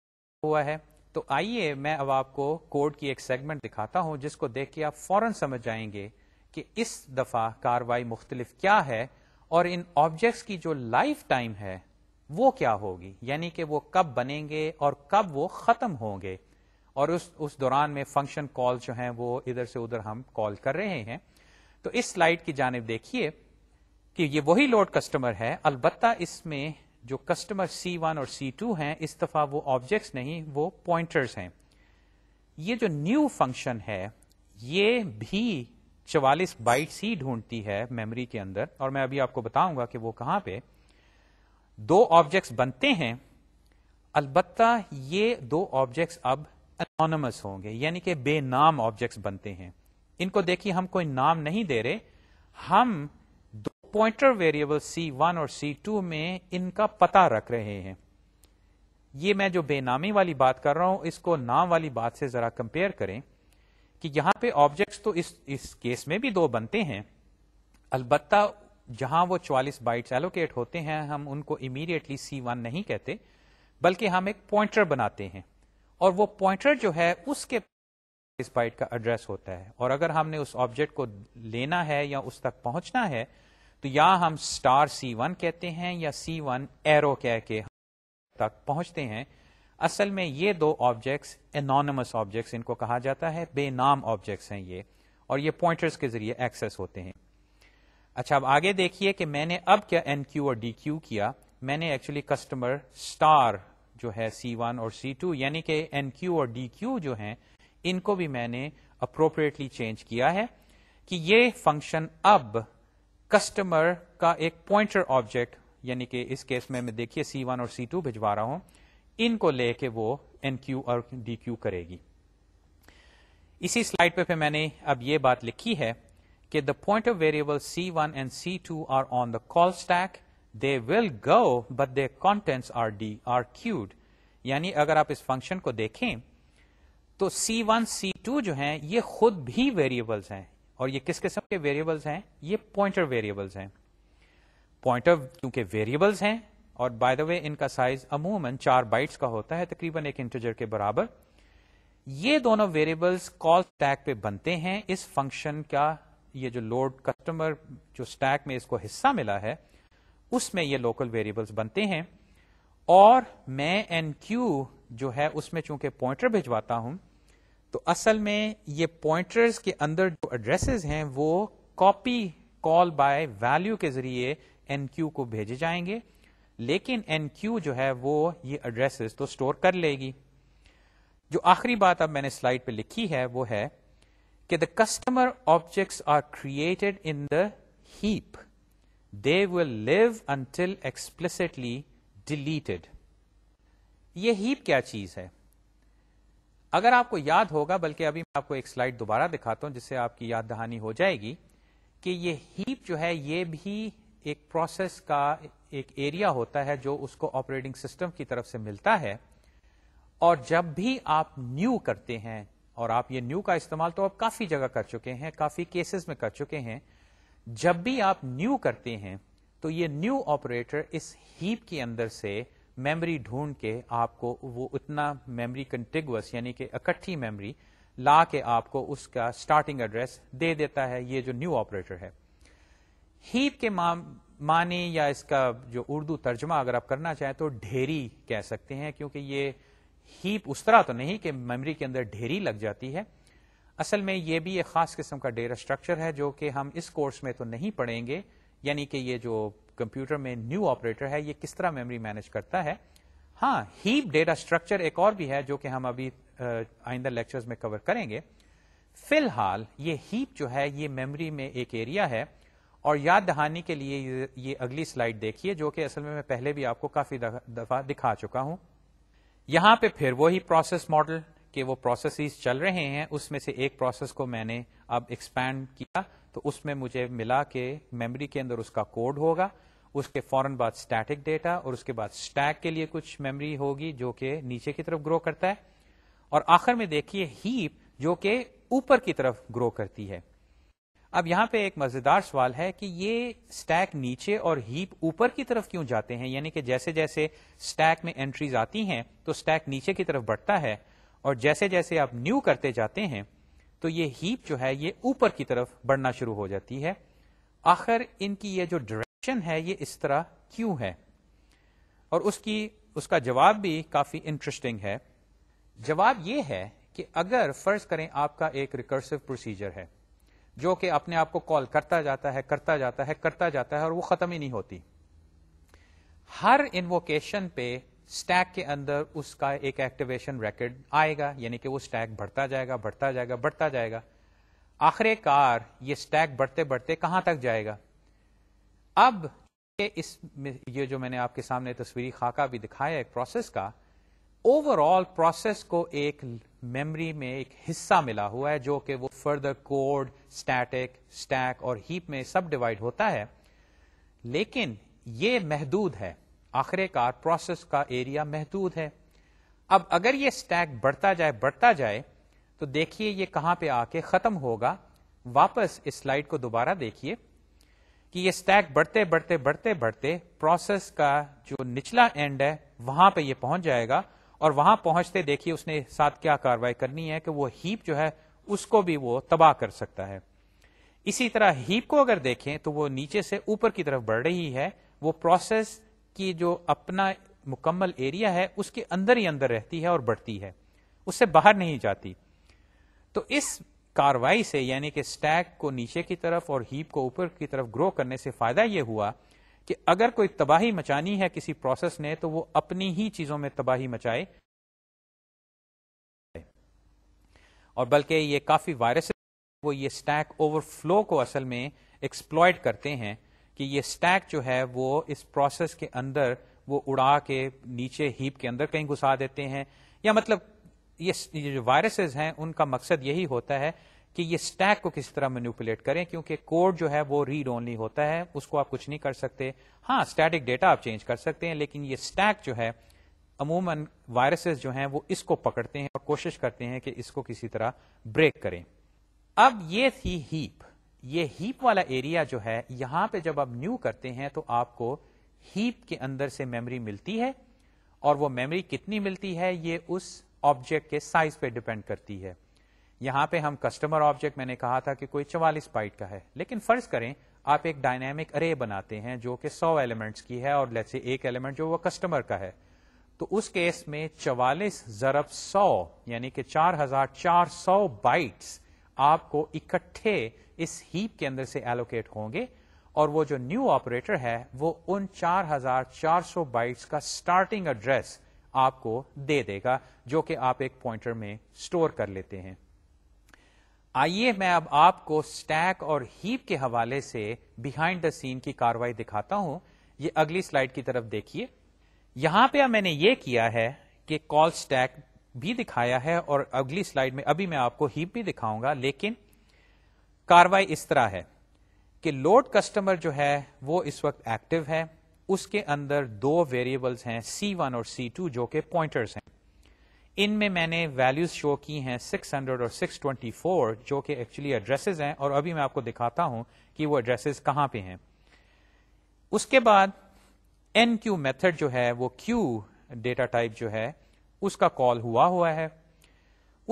हुआ है तो आइए मैं अब आपको कोड की एक सेगमेंट दिखाता हूं जिसको देख के आप फौरन समझ जाएंगे कि इस दफा कार्रवाई मुख्तलिफ क्या है और इन ऑब्जेक्ट्स की जो लाइफ टाइम है वो क्या होगी यानी कि वो कब बनेंगे और कब वो खत्म होंगे और उस उस दौरान में फंक्शन कॉल जो हैं वो इधर से उधर हम कॉल कर रहे हैं तो इस स्लाइड की जानब देखिए कि ये वही लोड कस्टमर है अलबत्ता इसमें जो कस्टमर C1 और C2 हैं इस दफा वो ऑब्जेक्ट्स नहीं वो पॉइंटर्स हैं ये जो न्यू फंक्शन है ये भी 44 बाइट्स ही ढूंढती है मेमोरी के अंदर और मैं अभी आपको बताऊंगा कि वो कहां पे दो ऑब्जेक्ट्स बनते हैं अलबत्ता ये दो ऑब्जेक्ट्स अब अनोनमस होंगे यानी कि बेनाम ऑब्जेक्ट्स बनते हैं इनको देखिए हम कोई नाम नहीं दे रहे हम पॉइंटर वेरिएबल C1 और C2 में इनका पता रख रहे हैं ये मैं जो बेनामी वाली बात कर रहा हूं इसको नाम वाली बात से जरा कंपेयर करें कि यहां पे ऑब्जेक्ट्स तो इस इस केस में भी दो बनते हैं अलबत्ता जहां वो 44 बाइट्स एलोकेट होते हैं हम उनको इमीडिएटली C1 नहीं कहते बल्कि हम एक पॉइंटर बनाते हैं और वो पॉइंटर जो है उसके इस बाइट का एड्रेस होता है और अगर हमने उस ऑब्जेक्ट को लेना है या उस तक पहुंचना है तो या हम स्टार C1 कहते हैं या C1 एरो कह के तक पहुंचते हैं असल में ये दो ऑब्जेक्ट्स एनोनमस ऑब्जेक्ट्स इनको कहा जाता है बेनाम ऑब्जेक्ट्स हैं ये और ये पॉइंटर्स के जरिए एक्सेस होते हैं अच्छा अब आगे देखिए कि मैंने अब क्या एन क्यू और डी क्यू किया मैंने एक्चुअली कस्टमर स्टार जो है सी वन और सी टू यानी कि एन क्यू और डी क्यू जो हैं इनको भी मैंने अप्रोप्रिएटली चेंज किया है कि ये फंक्शन अब कस्टमर का एक पॉइंटर ऑब्जेक्ट यानी कि इस केस में मैं देखिए C1 और C2 भिजवा रहा हूं इनको लेके वो NQ और DQ करेगी इसी स्लाइड पे फिर मैंने अब ये बात लिखी है कि the point of variable C one and C two are on the call stack they will go but they contents are dequeued यानी अगर आप इस फंक्शन को देखें तो C1, C2 जो हैं ये खुद भी वेरिएबल्स हैं और ये किस किस्म के वेरिएबल्स हैं ये पॉइंटर वेरिएबल्स हैं पॉइंटर क्योंकि वेरिएबल्स हैं और बाय द वे इनका साइज अमूमन चार बाइट्स का होता है तकरीबन एक इंटीजर के बराबर ये दोनों वेरिएबल्स कॉल स्टैक पे बनते हैं इस फंक्शन का ये जो लोड कस्टमर जो स्टैक में इसको हिस्सा मिला है उसमें ये लोकल वेरिएबल्स बनते हैं और मैं एन क्यू जो है उसमें चूंकि पॉइंटर भिजवाता हूं तो असल में ये पॉइंटर्स के अंदर जो एड्रेसेस हैं वो कॉपी कॉल बाय वैल्यू के जरिए एनक्यू को भेजे जाएंगे लेकिन एनक्यू जो है वो ये एड्रेसेस तो स्टोर कर लेगी जो आखिरी बात अब मैंने स्लाइड पे लिखी है वो है कि the customer objects are created in the heap they will live until explicitly deleted ये हीप क्या चीज है अगर आपको याद होगा बल्कि अभी मैं आपको एक स्लाइड दोबारा दिखाता हूं जिससे आपकी याद दहानी हो जाएगी कि ये हीप जो है ये भी एक प्रोसेस का एक एरिया होता है जो उसको ऑपरेटिंग सिस्टम की तरफ से मिलता है और जब भी आप न्यू करते हैं और आप ये न्यू का इस्तेमाल तो आप काफी जगह कर चुके हैं काफी केसेस में कर चुके हैं जब भी आप न्यू करते हैं तो ये न्यू ऑपरेटर इस हीप के अंदर से मेमोरी ढूंढ के आपको वो उतना मेमोरी कंटिगस यानी कि इकट्ठी मेमोरी ला के आपको उसका स्टार्टिंग एड्रेस दे देता है ये जो न्यू ऑपरेटर है हीप के माने या इसका जो उर्दू तर्जमा अगर आप करना चाहें तो ढेरी कह सकते हैं क्योंकि ये हीप उस तरह तो नहीं कि मेमोरी के अंदर ढेरी लग जाती है असल में ये भी एक खास किस्म का डेटा स्ट्रक्चर है जो कि हम इस कोर्स में तो नहीं पढ़ेंगे यानी कि ये जो कंप्यूटर में न्यू ऑपरेटर है ये किस तरह मेमोरी मैनेज करता है हाँ हीप डेटा स्ट्रक्चर एक और भी है जो कि हम अभी आइंदा लेक्चर्स में कवर करेंगे फिलहाल ये हीप जो है ये मेमोरी में एक एरिया है और याद दहानी के लिए ये, ये अगली स्लाइड देखिए जो कि असल में मैं पहले भी आपको काफी दफा दिखा चुका हूं यहां पे फिर वही प्रोसेस मॉडल के वो प्रोसेस चल रहे हैं उसमें से एक प्रोसेस को मैंने अब एक्सपैंड किया तो उसमें मुझे मिला के मेमोरी के अंदर उसका कोड होगा उसके फौरन बाद स्टैटिक डेटा और उसके बाद स्टैक के लिए कुछ मेमोरी होगी जो कि नीचे की तरफ ग्रो करता है और आखिर में देखिए हीप जो कि ऊपर की तरफ ग्रो करती है अब यहां पे एक मजेदार सवाल है कि ये स्टैक नीचे और हीप ऊपर की तरफ क्यों जाते हैं यानी कि जैसे जैसे स्टैक में एंट्रीज आती हैं तो स्टैक नीचे की तरफ बढ़ता है और जैसे जैसे आप न्यू करते जाते हैं तो ये हीप जो है ये ऊपर की तरफ बढ़ना शुरू हो जाती है आखिर इनकी ये जो डायरेक्शन है ये इस तरह क्यों है और उसकी उसका जवाब भी काफी इंटरेस्टिंग है जवाब ये है कि अगर फर्ज करें आपका एक रिकर्सिव प्रोसीजर है जो कि अपने आप को कॉल करता जाता है करता जाता है करता जाता है और वो खत्म ही नहीं होती हर इन्वोकेशन पे स्टैक के अंदर उसका एक एक्टिवेशन रैकेट आएगा यानी कि वो स्टैक बढ़ता जाएगा बढ़ता जाएगा बढ़ता जाएगा आखिरकार ये स्टैक बढ़ते बढ़ते कहां तक जाएगा अब इस ये जो मैंने आपके सामने तस्वीरी खाका भी दिखाया एक प्रोसेस का ओवरऑल प्रोसेस को एक मेमोरी में एक हिस्सा मिला हुआ है जो कि वो फर्दर कोड स्टैटिक स्टैक और हीप में सब डिवाइड होता है लेकिन ये महदूद है आखिरकार प्रोसेस का एरिया महदूद है अब अगर ये स्टैक बढ़ता जाए बढ़ता जाए तो देखिए ये कहां पे आके खत्म होगा वापस इस स्लाइड को दोबारा देखिए कि ये स्टैक बढ़ते बढ़ते बढ़ते बढ़ते प्रोसेस का जो निचला एंड है वहां पे ये पहुंच जाएगा और वहां पहुंचते देखिए उसने साथ क्या कार्रवाई करनी है कि वो हीप जो है उसको भी वो तबाह कर सकता है इसी तरह हीप को अगर देखें तो वो नीचे से ऊपर की तरफ बढ़ रही है वो प्रोसेस की जो अपना मुकम्मल एरिया है उसके अंदर ही अंदर रहती है और बढ़ती है उससे बाहर नहीं जाती तो इस कार्रवाई से यानी कि स्टैक को नीचे की तरफ और हीप को ऊपर की तरफ ग्रो करने से फायदा यह हुआ कि अगर कोई तबाही मचानी है किसी प्रोसेस ने तो वो अपनी ही चीजों में तबाही मचाए और बल्कि ये काफी वायरस वो ये स्टैक ओवरफ्लो को असल में एक्सप्लॉयट करते हैं कि ये स्टैक जो है वो इस प्रोसेस के अंदर वो उड़ा के नीचे हीप के अंदर कहीं घुसा देते हैं या मतलब ये, ये जो वायरसेस हैं उनका मकसद यही होता है कि ये स्टैक को किस तरह मैन्युपुलेट करें क्योंकि कोड जो है वो रीड ओनली होता है उसको आप कुछ नहीं कर सकते हाँ स्टैटिक डेटा आप चेंज कर सकते हैं लेकिन ये स्टैक जो है अमूमन वायरसेस जो हैं वो इसको पकड़ते हैं और कोशिश करते हैं कि इसको किसी तरह ब्रेक करें अब ये थी हीप ये हीप वाला एरिया जो है यहां पे जब आप न्यू करते हैं तो आपको हीप के अंदर से मेमोरी मिलती है और वो मेमोरी कितनी मिलती है ये उस ऑब्जेक्ट के साइज पे डिपेंड करती है यहां पे हम कस्टमर ऑब्जेक्ट मैंने कहा था कि कोई चवालीस बाइट का है लेकिन फर्ज करें आप एक डायनेमिक अरे बनाते हैं जो कि 100 एलिमेंट्स की है और लेट से एक एलिमेंट जो वो कस्टमर का है तो उस केस में चवालीस जरब सौ यानी कि 4400 बाइट्स आपको इकट्ठे इस हीप के अंदर से एलोकेट होंगे और वो जो न्यू ऑपरेटर है वो उन 4400 बाइट्स का स्टार्टिंग एड्रेस आपको दे देगा जो कि आप एक पॉइंटर में स्टोर कर लेते हैं आइए मैं अब आपको स्टैक और हीप के हवाले से बिहाइंड द सीन की कार्रवाई दिखाता हूं ये अगली स्लाइड की तरफ देखिए यहां पे मैंने ये किया है कि कॉल स्टैक भी दिखाया है और अगली स्लाइड में अभी मैं आपको हीप भी दिखाऊंगा लेकिन कार्रवाई इस तरह है कि लोड कस्टमर जो है वो इस वक्त एक्टिव है उसके अंदर दो वेरिएबल्स हैं C1 और C2 जो कि पॉइंटर्स हैं इनमें मैंने वैल्यूज शो की हैं 600 और 624 जो कि एक्चुअली एड्रेसेस हैं और अभी मैं आपको दिखाता हूं कि वो एड्रेसेस कहां पे हैं उसके बाद एन क्यू मेथड जो है वो क्यू डेटा टाइप जो है उसका कॉल हुआ हुआ है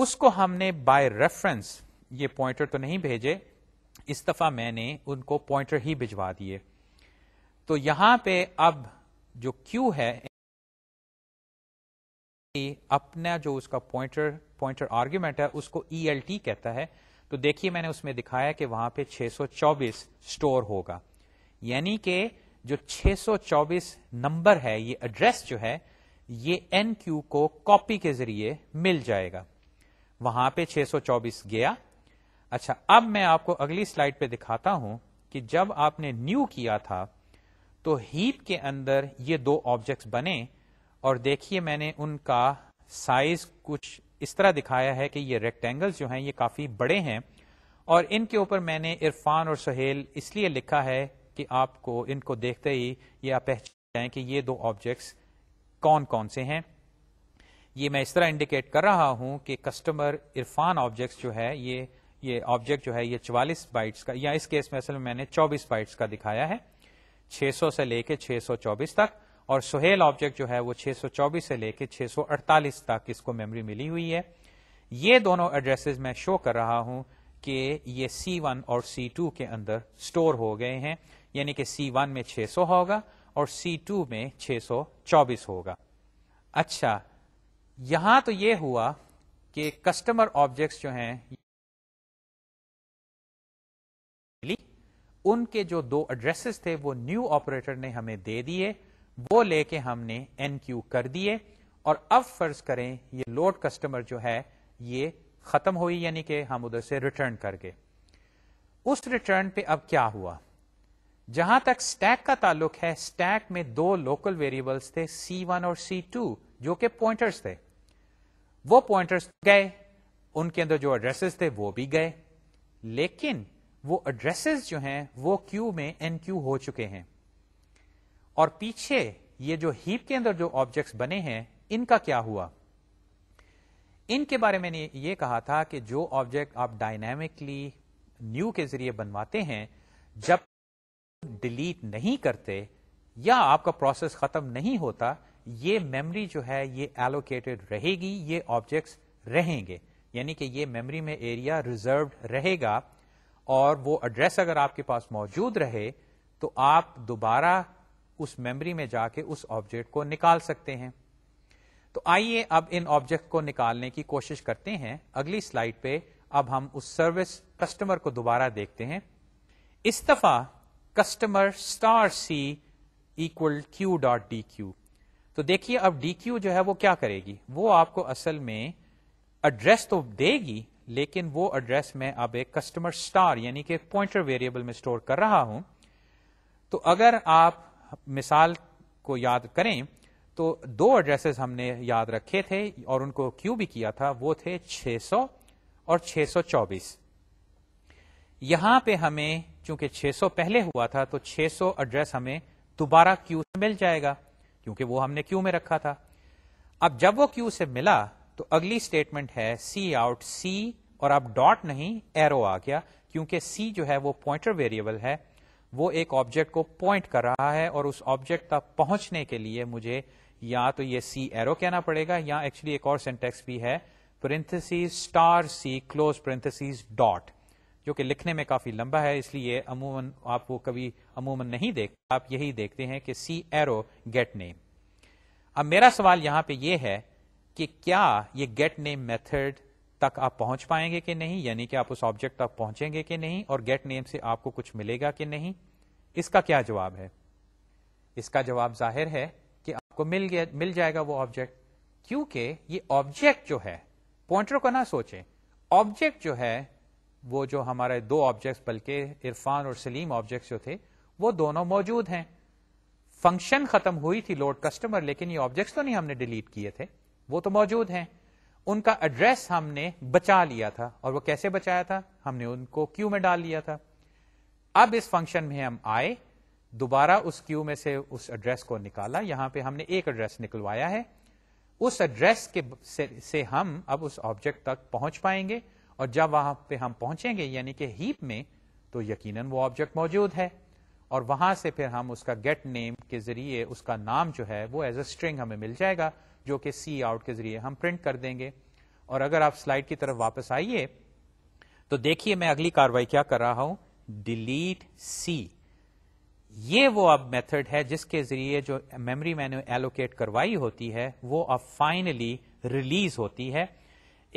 उसको हमने बाय रेफरेंस ये पॉइंटर तो नहीं भेजे इस दफा मैंने उनको पॉइंटर ही भिजवा दिए तो यहां पे अब जो क्यू है अपना जो उसका पॉइंटर पॉइंटर आर्ग्यूमेंट है उसको ई e कहता है तो देखिए मैंने उसमें दिखाया कि वहां पे 624 स्टोर होगा यानी कि जो 624 नंबर है ये एड्रेस जो है ये एन क्यू को कॉपी के जरिए मिल जाएगा वहां पे 624 गया अच्छा अब मैं आपको अगली स्लाइड पे दिखाता हूं कि जब आपने न्यू किया था तो हीप के अंदर ये दो ऑब्जेक्ट्स बने और देखिए मैंने उनका साइज कुछ इस तरह दिखाया है कि ये रेक्टेंगल्स जो हैं ये काफी बड़े हैं और इनके ऊपर मैंने इरफान और सुहेल इसलिए लिखा है कि आपको इनको देखते ही ये आप पहचान कि ये दो ऑब्जेक्ट्स कौन कौन से हैं ये मैं इस तरह इंडिकेट कर रहा हूं कि कस्टमर इरफान ऑब्जेक्ट्स जो है ये ये ऑब्जेक्ट जो है ये 44 बाइट्स का या इस केस में असल में मैंने 24 बाइट्स का दिखाया है 600 से लेके 624 तक और सुहेल ऑब्जेक्ट जो है वो 624 से लेके 648 तक इसको मेमोरी मिली हुई है ये दोनों एड्रेसेस मैं शो कर रहा हूं कि ये C1 और C2 के अंदर स्टोर हो गए हैं यानी कि C1 में 600 होगा और C2 में 624 होगा अच्छा यहां तो ये हुआ कि कस्टमर ऑब्जेक्ट्स जो हैं उनके जो दो एड्रेसेस थे वो न्यू ऑपरेटर ने हमें दे दिए वो लेके हमने एन क्यू कर दिए और अब फर्ज करें ये लोड कस्टमर जो है ये खत्म हुई यानी कि हम उधर से रिटर्न कर गए उस रिटर्न पे अब क्या हुआ जहां तक स्टैक का ताल्लुक है स्टैक में दो लोकल वेरिएबल्स थे C1 और C2 जो कि पॉइंटर्स थे वो पॉइंटर्स गए उनके अंदर जो एड्रेसेस थे वो भी गए लेकिन वो एड्रेसेस जो हैं वो क्यू में एन क्यू हो चुके हैं और पीछे ये जो हीप के अंदर जो ऑब्जेक्ट्स बने हैं इनका क्या हुआ इनके बारे में ये कहा था कि जो ऑब्जेक्ट आप डायनेमिकली न्यू के जरिए बनवाते हैं जब डिलीट नहीं करते या आपका प्रोसेस खत्म नहीं होता ये मेमोरी जो है ये एलोकेटेड रहेगी ये ऑब्जेक्ट्स रहेंगे यानी कि ये मेमोरी में एरिया रिजर्व रहेगा और वो एड्रेस अगर आपके पास मौजूद रहे तो आप दोबारा उस मेमोरी में जाके उस ऑब्जेक्ट को निकाल सकते हैं तो आइए अब इन ऑब्जेक्ट को निकालने की कोशिश करते हैं अगली स्लाइड पे अब हम उस सर्विस कस्टमर को दोबारा देखते हैं इस दफा customer star C equal Q dot dequeue तो देखिए अब डी क्यू जो है वो क्या करेगी वो आपको असल में एड्रेस तो देगी लेकिन वो एड्रेस मैं अब एक कस्टमर स्टार यानी कि पॉइंटर वेरिएबल में स्टोर कर रहा हूं तो अगर आप मिसाल को याद करें तो दो एड्रेसेस हमने याद रखे थे और उनको क्यों भी किया था वो थे 600 और 624 यहां पे हमें चूंकि 600 पहले हुआ था तो 600 एड्रेस हमें दोबारा क्यू से मिल जाएगा क्योंकि वो हमने क्यू में रखा था अब जब वो क्यू से मिला तो अगली स्टेटमेंट है सी आउट सी और आप डॉट नहीं एरो आ गया क्योंकि सी जो है वो पॉइंटर वेरिएबल है वो एक ऑब्जेक्ट को पॉइंट कर रहा है और उस ऑब्जेक्ट तक पहुंचने के लिए मुझे या तो ये सी एरो कहना पड़ेगा या एक्चुअली एक और सिंटेक्स भी है parenthesis star C close parenthesis dot जो कि लिखने में काफी लंबा है इसलिए अमूमन आप वो कभी अमूमन नहीं देखते आप यही देखते हैं कि सी एरो गेट नेम अब मेरा सवाल यहां पे ये है कि क्या ये गेट नेम मेथड तक आप पहुंच पाएंगे कि नहीं यानी कि आप उस ऑब्जेक्ट तक पहुंचेंगे कि नहीं और गेट नेम से आपको कुछ मिलेगा कि नहीं इसका क्या जवाब है इसका जवाब जाहिर है कि आपको मिल गया मिल जाएगा वो ऑब्जेक्ट क्योंकि ये ऑब्जेक्ट जो है पॉइंटर को ना सोचें ऑब्जेक्ट जो है वो जो हमारे दो ऑब्जेक्ट्स बल्कि इरफान और सलीम ऑब्जेक्ट्स जो थे वो दोनों मौजूद हैं फंक्शन खत्म हुई थी लोड कस्टमर लेकिन ये ऑब्जेक्ट्स तो नहीं हमने डिलीट किए थे वो तो मौजूद हैं उनका एड्रेस हमने बचा लिया था और वो कैसे बचाया था हमने उनको क्यू में डाल लिया था अब इस फंक्शन में हम आए दोबारा उस क्यू में से उस एड्रेस को निकाला यहां पे हमने एक एड्रेस निकलवाया है उस एड्रेस के से, से हम अब उस ऑब्जेक्ट तक पहुंच पाएंगे और जब वहां पे हम पहुंचेंगे यानी कि हीप में तो यकीनन वो ऑब्जेक्ट मौजूद है और वहां से फिर हम उसका गेट नेम के जरिए उसका नाम जो है वो एज अ स्ट्रिंग हमें मिल जाएगा जो कि सी आउट के जरिए हम प्रिंट कर देंगे और अगर आप स्लाइड की तरफ वापस आइए तो देखिए मैं अगली कार्रवाई क्या कर रहा हूं डिलीट सी ये वो अब मेथड है जिसके जरिए जो मेमोरी मैंने एलोकेट करवाई होती है वो अब फाइनली रिलीज होती है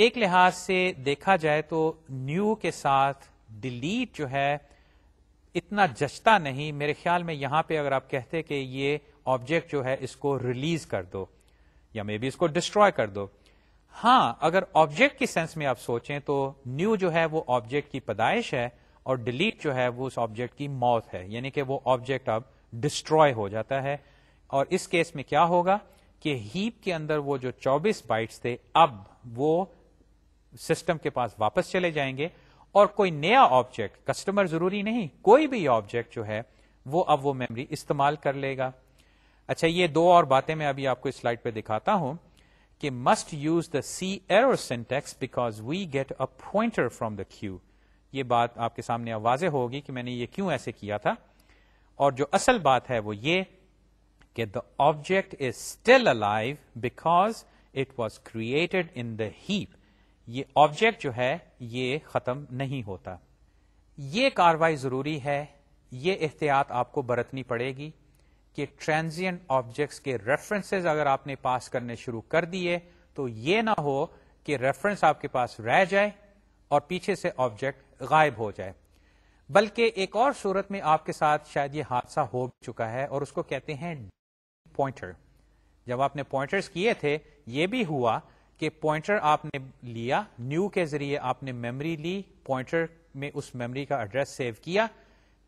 एक लिहाज से देखा जाए तो न्यू के साथ डिलीट जो है इतना जचता नहीं मेरे ख्याल में यहां पे अगर आप कहते कि ये ऑब्जेक्ट जो है इसको रिलीज कर दो या मे बी इसको डिस्ट्रॉय कर दो हाँ अगर ऑब्जेक्ट की सेंस में आप सोचें तो न्यू जो है वो ऑब्जेक्ट की पैदाइश है और डिलीट जो है वो उस ऑब्जेक्ट की मौत है यानी कि वो ऑब्जेक्ट अब डिस्ट्रॉय हो जाता है और इस केस में क्या होगा कि हीप के अंदर वो जो 24 बाइट्स थे अब वो सिस्टम के पास वापस चले जाएंगे और कोई नया ऑब्जेक्ट कस्टमर जरूरी नहीं कोई भी ऑब्जेक्ट जो है वो अब वो मेमोरी इस्तेमाल कर लेगा अच्छा ये दो और बातें मैं अभी आपको इस स्लाइड पे दिखाता हूं कि must use the C arrow syntax because we get a pointer from the queue ये बात आपके सामने अब वाजह होगी कि मैंने ये क्यों ऐसे किया था और जो असल बात है वो ये कि the object is still alive because it was created in the heap ये ऑब्जेक्ट जो है ये खत्म नहीं होता ये कार्रवाई जरूरी है ये एहतियात आपको बरतनी पड़ेगी कि ट्रांजिएंट ऑब्जेक्ट्स के रेफरेंसेस अगर आपने पास करने शुरू कर दिए तो ये ना हो कि रेफरेंस आपके पास रह जाए और पीछे से ऑब्जेक्ट गायब हो जाए बल्कि एक और सूरत में आपके साथ शायद ये हादसा हो चुका है और उसको कहते हैं पॉइंटर जब आपने पॉइंटर्स किए थे ये भी हुआ कि पॉइंटर आपने लिया न्यू के जरिए आपने मेमोरी ली पॉइंटर में उस मेमोरी का एड्रेस सेव किया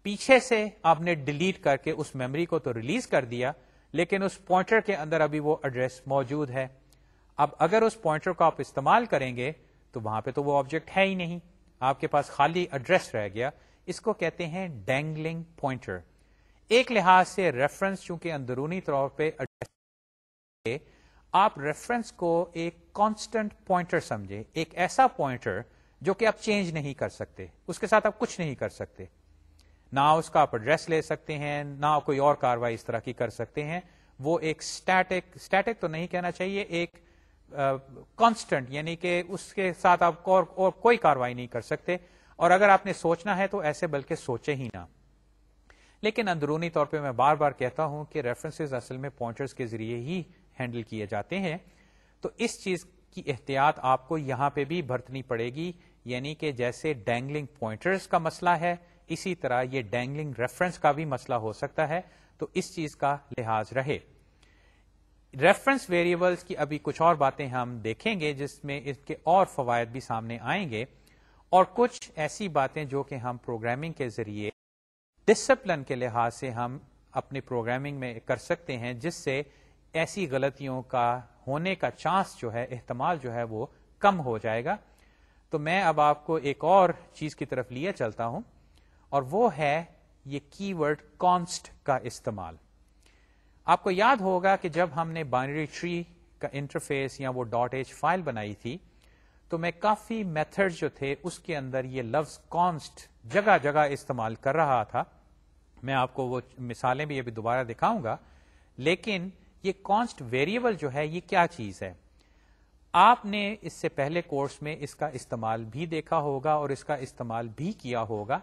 पीछे से आपने डिलीट करके उस मेमोरी को तो रिलीज कर दिया लेकिन उस पॉइंटर के अंदर अभी वो एड्रेस मौजूद है अब अगर उस पॉइंटर को आप इस्तेमाल करेंगे तो वहां पे तो वो ऑब्जेक्ट है ही नहीं आपके पास खाली एड्रेस रह गया इसको कहते हैं डेंगलिंग पॉइंटर एक लिहाज से रेफरेंस चूंकि अंदरूनी तौर पे एड्रेस आप रेफरेंस को एक कांस्टेंट पॉइंटर समझे एक ऐसा पॉइंटर जो कि आप चेंज नहीं कर सकते उसके साथ आप कुछ नहीं कर सकते ना उसका आप एड्रेस ले सकते हैं ना कोई और कार्रवाई इस तरह की कर सकते हैं वो एक स्टैटिक स्टैटिक तो नहीं कहना चाहिए एक कांस्टेंट यानी कि उसके साथ आप और, और कोई कार्रवाई नहीं कर सकते और अगर आपने सोचना है तो ऐसे बल्कि सोचे ही ना लेकिन अंदरूनी तौर पे मैं बार बार कहता हूं कि रेफरेंसेस असल में पॉइंटर्स के जरिए ही हैंडल किए जाते हैं तो इस चीज की एहतियात आपको यहां पे भी बरतनी पड़ेगी यानी कि जैसे डैंगलिंग पॉइंटर्स का मसला है इसी तरह ये डैंगलिंग रेफरेंस का भी मसला हो सकता है तो इस चीज का लिहाज रहे रेफरेंस वेरिएबल्स की अभी कुछ और बातें हम देखेंगे जिसमें इसके और फवायद भी सामने आएंगे और कुछ ऐसी बातें जो कि हम प्रोग्रामिंग के जरिए डिसिप्लिन के लिहाज से हम अपने प्रोग्रामिंग में कर सकते हैं जिससे ऐसी गलतियों का होने का चांस जो है एहतमाल जो है वो कम हो जाएगा तो मैं अब आपको एक और चीज की तरफ लिए चलता हूं और वो है ये कीवर्ड कॉन्स्ट का इस्तेमाल आपको याद होगा कि जब हमने बाइनरी ट्री का इंटरफेस या वो डॉट एच फाइल बनाई थी तो मैं काफी मेथड्स जो थे उसके अंदर ये लफ्ज कॉन्स्ट जगह जगह इस्तेमाल कर रहा था मैं आपको वो मिसालें भी अभी दोबारा दिखाऊंगा लेकिन ये कॉन्स्ट वेरिएबल जो है ये क्या चीज है आपने इससे पहले कोर्स में इसका इस्तेमाल भी देखा होगा और इसका इस्तेमाल भी किया होगा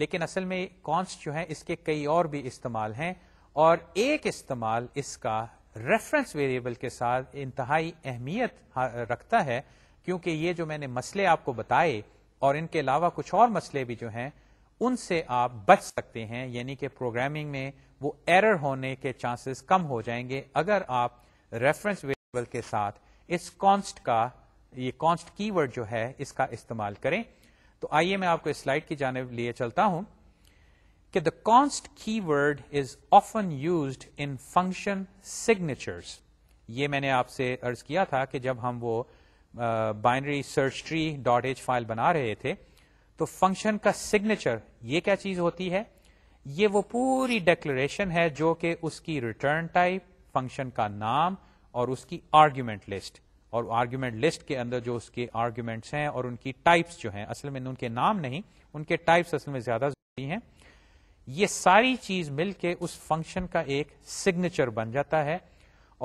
लेकिन असल में कॉन्स्ट जो है इसके कई और भी इस्तेमाल हैं और एक इस्तेमाल इसका रेफरेंस वेरिएबल के साथ इंतहाई अहमियत रखता है क्योंकि ये जो मैंने मसले आपको बताए और इनके अलावा कुछ और मसले भी जो हैं उनसे आप बच सकते हैं यानी कि प्रोग्रामिंग में वो एरर होने के चांसेस कम हो जाएंगे अगर आप रेफरेंस वेरिएबल के साथ इस कॉन्स्ट का ये कॉन्स्ट कीवर्ड जो है इसका इस्तेमाल करें तो आइए मैं आपको स्लाइड की जानब लिए चलता हूं कि the const keyword is often use in function signatures ये मैंने आपसे अर्ज किया था कि जब हम वो binary search tree dot H file बना रहे थे तो फंक्शन का सिग्नेचर ये क्या चीज होती है ये वो पूरी डेक्लेरेशन है जो कि उसकी रिटर्न टाइप फंक्शन का नाम और उसकी आर्ग्यूमेंट लिस्ट और आर्ग्यूमेंट लिस्ट के अंदर जो उसके आर्ग्यूमेंट्स हैं और उनकी टाइप्स जो हैं असल में उनके नाम नहीं उनके टाइप्स असल में ज्यादा जरूरी हैं ये सारी चीज मिलके उस फंक्शन का एक सिग्नेचर बन जाता है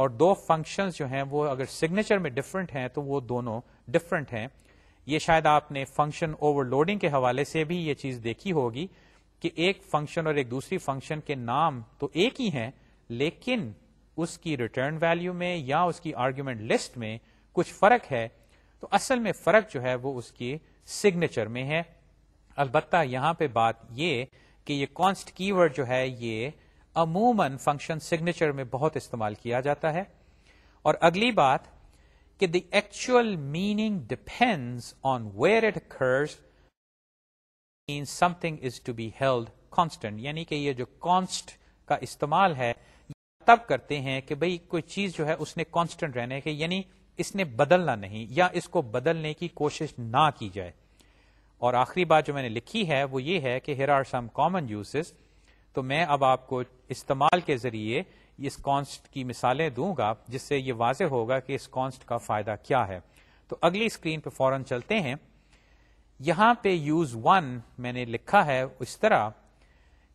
और दो फंक्शंस जो हैं वो अगर सिग्नेचर में डिफरेंट हैं तो वो दोनों डिफरेंट हैं ये शायद आपने फंक्शन ओवरलोडिंग के हवाले से भी ये चीज देखी होगी कि एक फंक्शन और एक दूसरी फंक्शन के नाम तो एक ही हैं लेकिन उसकी रिटर्न वैल्यू में या उसकी आर्ग्यूमेंट लिस्ट में कुछ फर्क है तो असल में फर्क जो है वो उसके सिग्नेचर में है अलबत्ता यहां पे बात ये कि ये कॉन्स्ट कीवर्ड जो है ये अमूमन फंक्शन सिग्नेचर में बहुत इस्तेमाल किया जाता है और अगली बात कि the actual meaning depends on where it occurs mean something is to be held constant यानी कि ये जो कॉन्स्ट का इस्तेमाल है तब करते हैं कि भाई कोई चीज जो है उसने कांस्टेंट रहने के यानी इसने बदलना नहीं या इसको बदलने की कोशिश ना की जाए और आखिरी बात जो मैंने लिखी है वो ये है कि here are some common uses तो मैं अब आपको इस्तेमाल के जरिए इस कॉन्स्ट की मिसालें दूंगा जिससे ये वाज होगा कि इस कॉन्स्ट का फायदा क्या है तो अगली स्क्रीन पर फौरन चलते हैं यहां पे यूज वन मैंने लिखा है इस तरह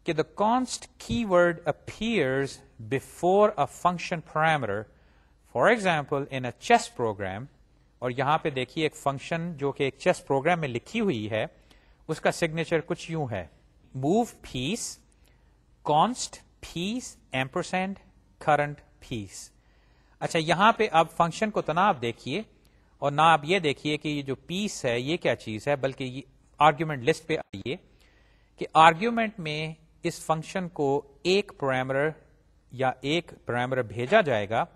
कि the const keyword appears before a function parameter for example in a chess program और यहां पे देखिए एक फंक्शन जो कि एक चेस प्रोग्राम में लिखी हुई है उसका सिग्नेचर कुछ यूं है move piece const piece ampersand current piece अच्छा यहां पे आप फंक्शन को तो ना आप देखिए और ना आप ये देखिए कि ये जो पीस है ये क्या चीज है बल्कि ये आर्ग्यूमेंट लिस्ट पे आइए कि आर्ग्यूमेंट में इस फंक्शन को एक पैरामीटर या एक पैरामीटर भेजा जाएगा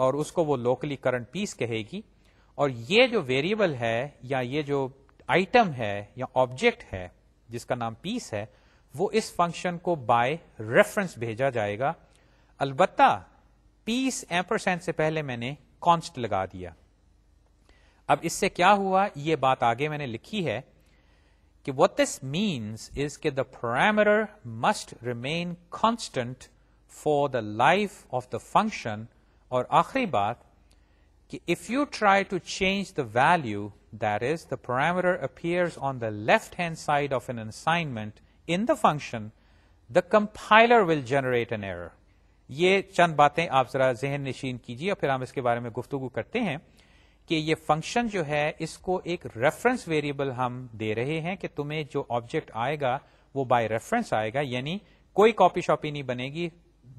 और उसको वो लोकली करंट पीस कहेगी और ये जो वेरिएबल है या ये जो आइटम है या ऑब्जेक्ट है जिसका नाम पीस है वो इस फंक्शन को बाय रेफरेंस भेजा जाएगा अलबत्ता पीस एम्परसेंट से पहले मैंने कॉन्स्ट लगा दिया अब इससे क्या हुआ ये बात आगे मैंने लिखी है कि वट दिस मीन्स इज के the parameter must remain constant for the life of the function और आखिरी बात कि if you try to change the value that is the parameter appears on the left hand side of an assignment in the function the compiler will generate an error ये चंद बातें आप जरा जहन नशीन कीजिए और फिर हम इसके बारे में गुफ्तगु करते हैं कि ये फंक्शन जो है इसको एक रेफरेंस वेरिएबल हम दे रहे हैं कि तुम्हें जो ऑब्जेक्ट आएगा वो बाय रेफरेंस आएगा यानी कोई कॉपी शॉपी नहीं बनेगी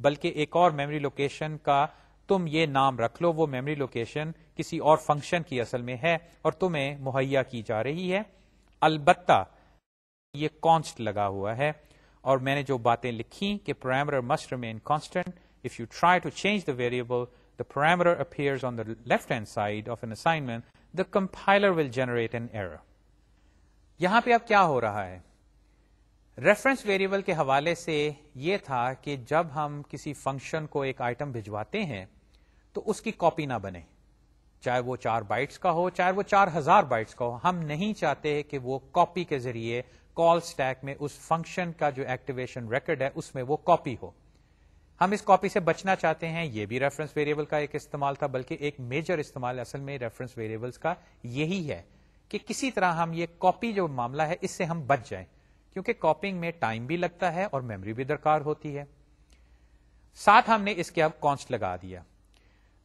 बल्कि एक और मेमोरी लोकेशन का तुम ये नाम रख लो वो मेमोरी लोकेशन किसी और फंक्शन की असल में है और तुम्हें मुहैया की जा रही है अलबत्ता ये कॉन्स्ट लगा हुआ है और मैंने जो बातें लिखी कि parameter must remain constant if you try to change the variable the parameter appears on the left hand side of an assignment the compiler will generate an error यहां पे अब क्या हो रहा है रेफरेंस वेरिएबल के हवाले से ये था कि जब हम किसी फंक्शन को एक आइटम भिजवाते हैं तो उसकी कॉपी ना बने चाहे वो चार बाइट्स का हो चाहे वो चार हजार बाइट्स का हो हम नहीं चाहते कि वो कॉपी के जरिए कॉल स्टैक में उस फंक्शन का जो एक्टिवेशन रिकॉर्ड है उसमें वो कॉपी हो हम इस कॉपी से बचना चाहते हैं ये भी रेफरेंस वेरिएबल का एक इस्तेमाल था बल्कि एक मेजर इस्तेमाल असल में रेफरेंस वेरिएबल्स का यही है कि किसी तरह हम ये कॉपी जो मामला है इससे हम बच जाएं क्योंकि कॉपिंग में टाइम भी लगता है और मेमोरी भी दरकार होती है साथ हमने इसके अब कॉन्स्ट लगा दिया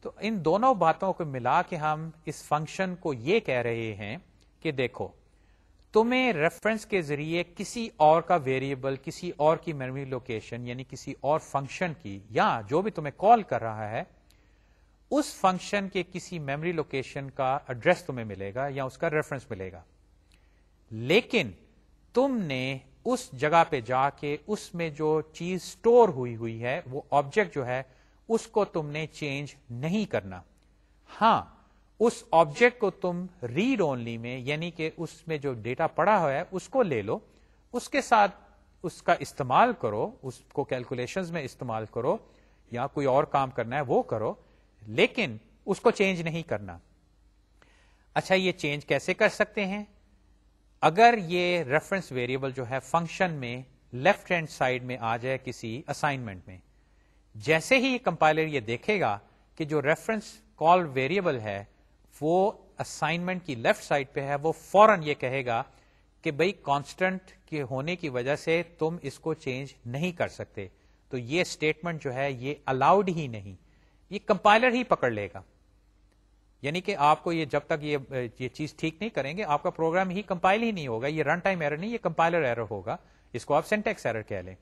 तो इन दोनों बातों को मिला के हम इस फंक्शन को यह कह रहे हैं कि देखो तुम्हें रेफरेंस के जरिए किसी और का वेरिएबल किसी और की मेमोरी लोकेशन यानी किसी और फंक्शन की या जो भी तुम्हें कॉल कर रहा है उस फंक्शन के किसी मेमोरी लोकेशन का एड्रेस तुम्हें मिलेगा या उसका रेफरेंस मिलेगा लेकिन तुमने उस जगह पे जाके उसमें जो चीज स्टोर हुई हुई है वो ऑब्जेक्ट जो है उसको तुमने चेंज नहीं करना हां उस ऑब्जेक्ट को तुम रीड ओनली में यानी कि उसमें जो डेटा पड़ा हुआ है उसको ले लो उसके साथ उसका इस्तेमाल करो उसको कैलकुलेशंस में इस्तेमाल करो या कोई और काम करना है वो करो लेकिन उसको चेंज नहीं करना अच्छा ये चेंज कैसे कर सकते हैं अगर ये रेफरेंस वेरिएबल जो है फंक्शन में लेफ्ट हैंड साइड में आ जाए किसी असाइनमेंट में जैसे ही कंपाइलर ये देखेगा कि जो रेफरेंस कॉल वेरिएबल है वो असाइनमेंट की लेफ्ट साइड पे है वो फौरन ये कहेगा कि भाई कांस्टेंट के होने की वजह से तुम इसको चेंज नहीं कर सकते तो ये स्टेटमेंट जो है ये अलाउड ही नहीं ये कंपाइलर ही पकड़ लेगा यानी कि आपको ये जब तक ये ये चीज ठीक नहीं करेंगे आपका प्रोग्राम ही कंपाइल ही नहीं होगा ये रन टाइम एरर नहीं ये कंपाइलर एरर होगा इसको आप सेंटेक्स एरर कह लें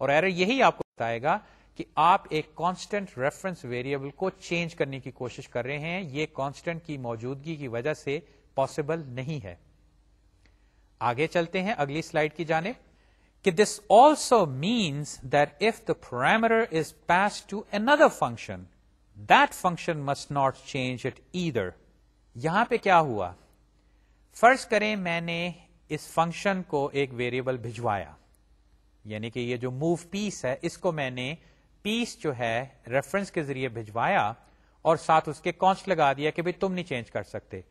और एरर यही आपको बताएगा कि आप एक कांस्टेंट रेफरेंस वेरिएबल को चेंज करने की कोशिश कर रहे हैं ये कांस्टेंट की मौजूदगी की वजह से पॉसिबल नहीं है आगे चलते हैं अगली स्लाइड की जाने कि this also means that if the parameter is pass to another function that function must not change it either यहां पे क्या हुआ फर्ज करें मैंने इस फंक्शन को एक वेरिएबल भिजवाया यानी कि ये जो मूव पीस है इसको मैंने पीस जो है रेफरेंस के जरिए भिजवाया और साथ उसके कॉन्स्ट लगा दिया कि भाई तुम नहीं चेंज कर सकते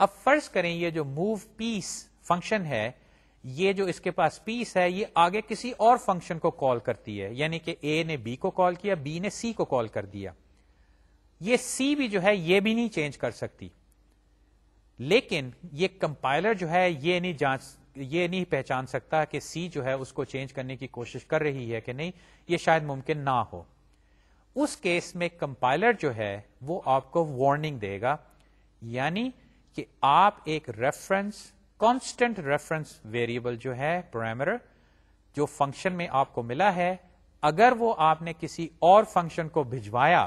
अब फर्ज करें ये जो मूव पीस फंक्शन है ये जो इसके पास पीस है ये आगे किसी और फंक्शन को कॉल करती है यानी कि ए ने बी को कॉल किया बी ने सी को कॉल कर दिया ये सी भी जो है ये भी नहीं चेंज कर सकती लेकिन ये कंपाइलर जो है ये नहीं जांच ये नहीं पहचान सकता कि सी जो है उसको चेंज करने की कोशिश कर रही है कि नहीं ये शायद मुमकिन ना हो उस केस में कंपाइलर जो है वो आपको वार्निंग देगा यानी कि आप एक रेफरेंस कांस्टेंट रेफरेंस वेरिएबल जो है पैरामीटर जो फंक्शन में आपको मिला है अगर वो आपने किसी और फंक्शन को भिजवाया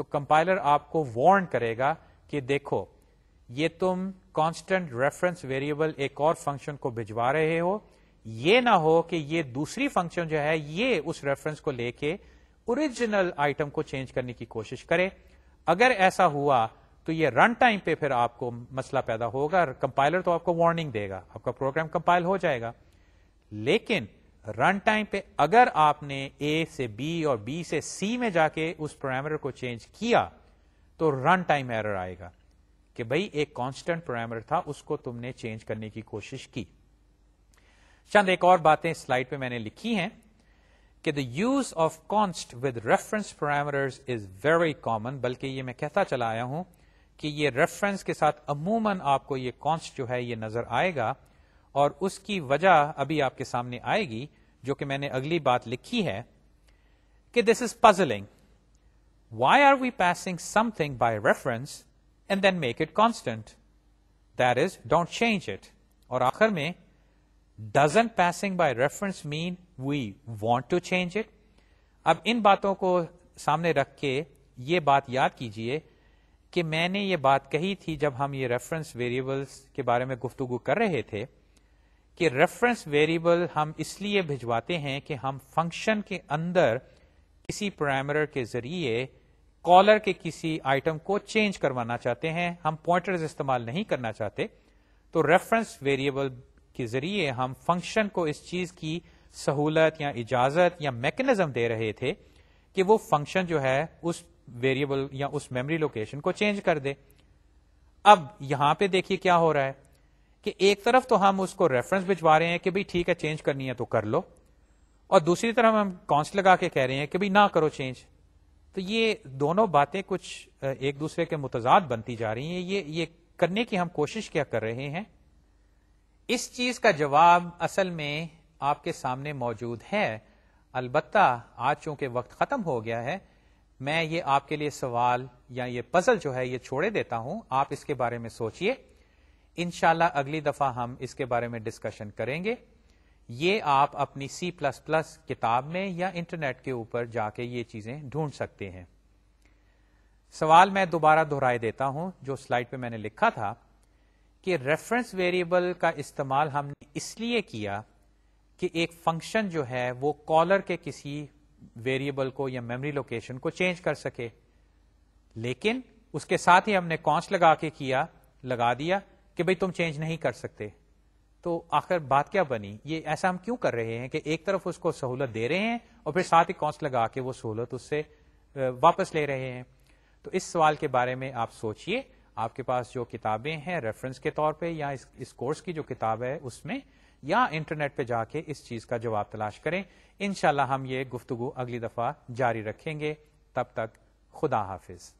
तो कंपाइलर आपको वार्न करेगा कि देखो ये तुम कांस्टेंट रेफरेंस वेरिएबल एक और फंक्शन को भिजवा रहे हो ये ना हो कि ये दूसरी फंक्शन जो है ये उस रेफरेंस को लेके ओरिजिनल आइटम को चेंज करने की कोशिश करे अगर ऐसा हुआ तो ये रन टाइम पे फिर आपको मसला पैदा होगा कंपाइलर तो आपको वार्निंग देगा आपका प्रोग्राम कंपाइल हो जाएगा लेकिन रन टाइम पे अगर आपने ए से बी और बी से सी में जाके उस पैरामीटर को चेंज किया तो रन टाइम एरर आएगा कि भाई एक कांस्टेंट पैरामीटर था उसको तुमने चेंज करने की कोशिश की चंद एक और बातें स्लाइड पे मैंने लिखी हैं कि the use of const with reference parameters is very common बल्कि ये मैं कहता चला आया हूं कि ये रेफरेंस के साथ अमूमन आपको ये कॉन्स्ट जो है ये नजर आएगा और उसकी वजह अभी आपके सामने आएगी जो कि मैंने अगली बात लिखी है कि this is puzzling why are we passing something by reference and then make it constant that is don't change it और आखिर में doesn't passing by reference mean we want to change it अब इन बातों को सामने रख के ये बात याद कीजिए कि मैंने ये बात कही थी जब हम ये रेफरेंस वेरिएबल्स के बारे में गुफ्तगु कर रहे थे कि रेफरेंस वेरिएबल हम इसलिए भिजवाते हैं कि हम फंक्शन के अंदर किसी पैरामीटर के जरिए कॉलर के किसी आइटम को चेंज करवाना चाहते हैं हम पॉइंटर्स इस्तेमाल नहीं करना चाहते तो रेफरेंस वेरिएबल के जरिए हम फंक्शन को इस चीज की सहूलत या इजाजत या मैकेनिज्म दे रहे थे कि वो फंक्शन जो है उस वेरिएबल या उस मेमोरी लोकेशन को चेंज कर दे अब यहां पे देखिए क्या हो रहा है कि एक तरफ तो हम उसको रेफरेंस भिजवा रहे हैं कि भाई ठीक है चेंज करनी है तो कर लो और दूसरी तरफ हम कौंस लगा के कह रहे हैं कि भाई ना करो चेंज तो ये दोनों बातें कुछ एक दूसरे के मुतजाद बनती जा रही हैं ये ये करने की हम कोशिश क्या कर रहे हैं इस चीज का जवाब असल में आपके सामने मौजूद है अलबत्ता आज चूंकि वक्त खत्म हो गया है मैं ये आपके लिए सवाल या ये पजल जो है ये छोड़े देता हूं आप इसके बारे में सोचिए इनशाला अगली दफा हम इसके बारे में डिस्कशन करेंगे ये आप अपनी सी प्लस प्लस किताब में या इंटरनेट के ऊपर जाके ये चीजें ढूंढ सकते हैं सवाल मैं दोबारा दोहराए देता हूं जो स्लाइड पे मैंने लिखा था कि रेफरेंस वेरिएबल का इस्तेमाल हमने इसलिए किया कि एक फंक्शन जो है वो कॉलर के किसी वेरिएबल को या मेमोरी लोकेशन को चेंज कर सके लेकिन उसके साथ ही हमने कौश लगा के किया लगा दिया कि भाई तुम चेंज नहीं कर सकते तो आखिर बात क्या बनी ये ऐसा हम क्यों कर रहे हैं कि एक तरफ उसको सहूलत दे रहे हैं और फिर साथ ही कौंस लगा के वो सहूलत उससे वापस ले रहे हैं तो इस सवाल के बारे में आप सोचिए आपके पास जो किताबें हैं रेफरेंस के तौर पे या इस, इस कोर्स की जो किताब है उसमें या इंटरनेट पे जाके इस चीज का जवाब तलाश करें इनशाला हम ये गुफ्तगु अगली दफा जारी रखेंगे तब तक खुदा हाफिज़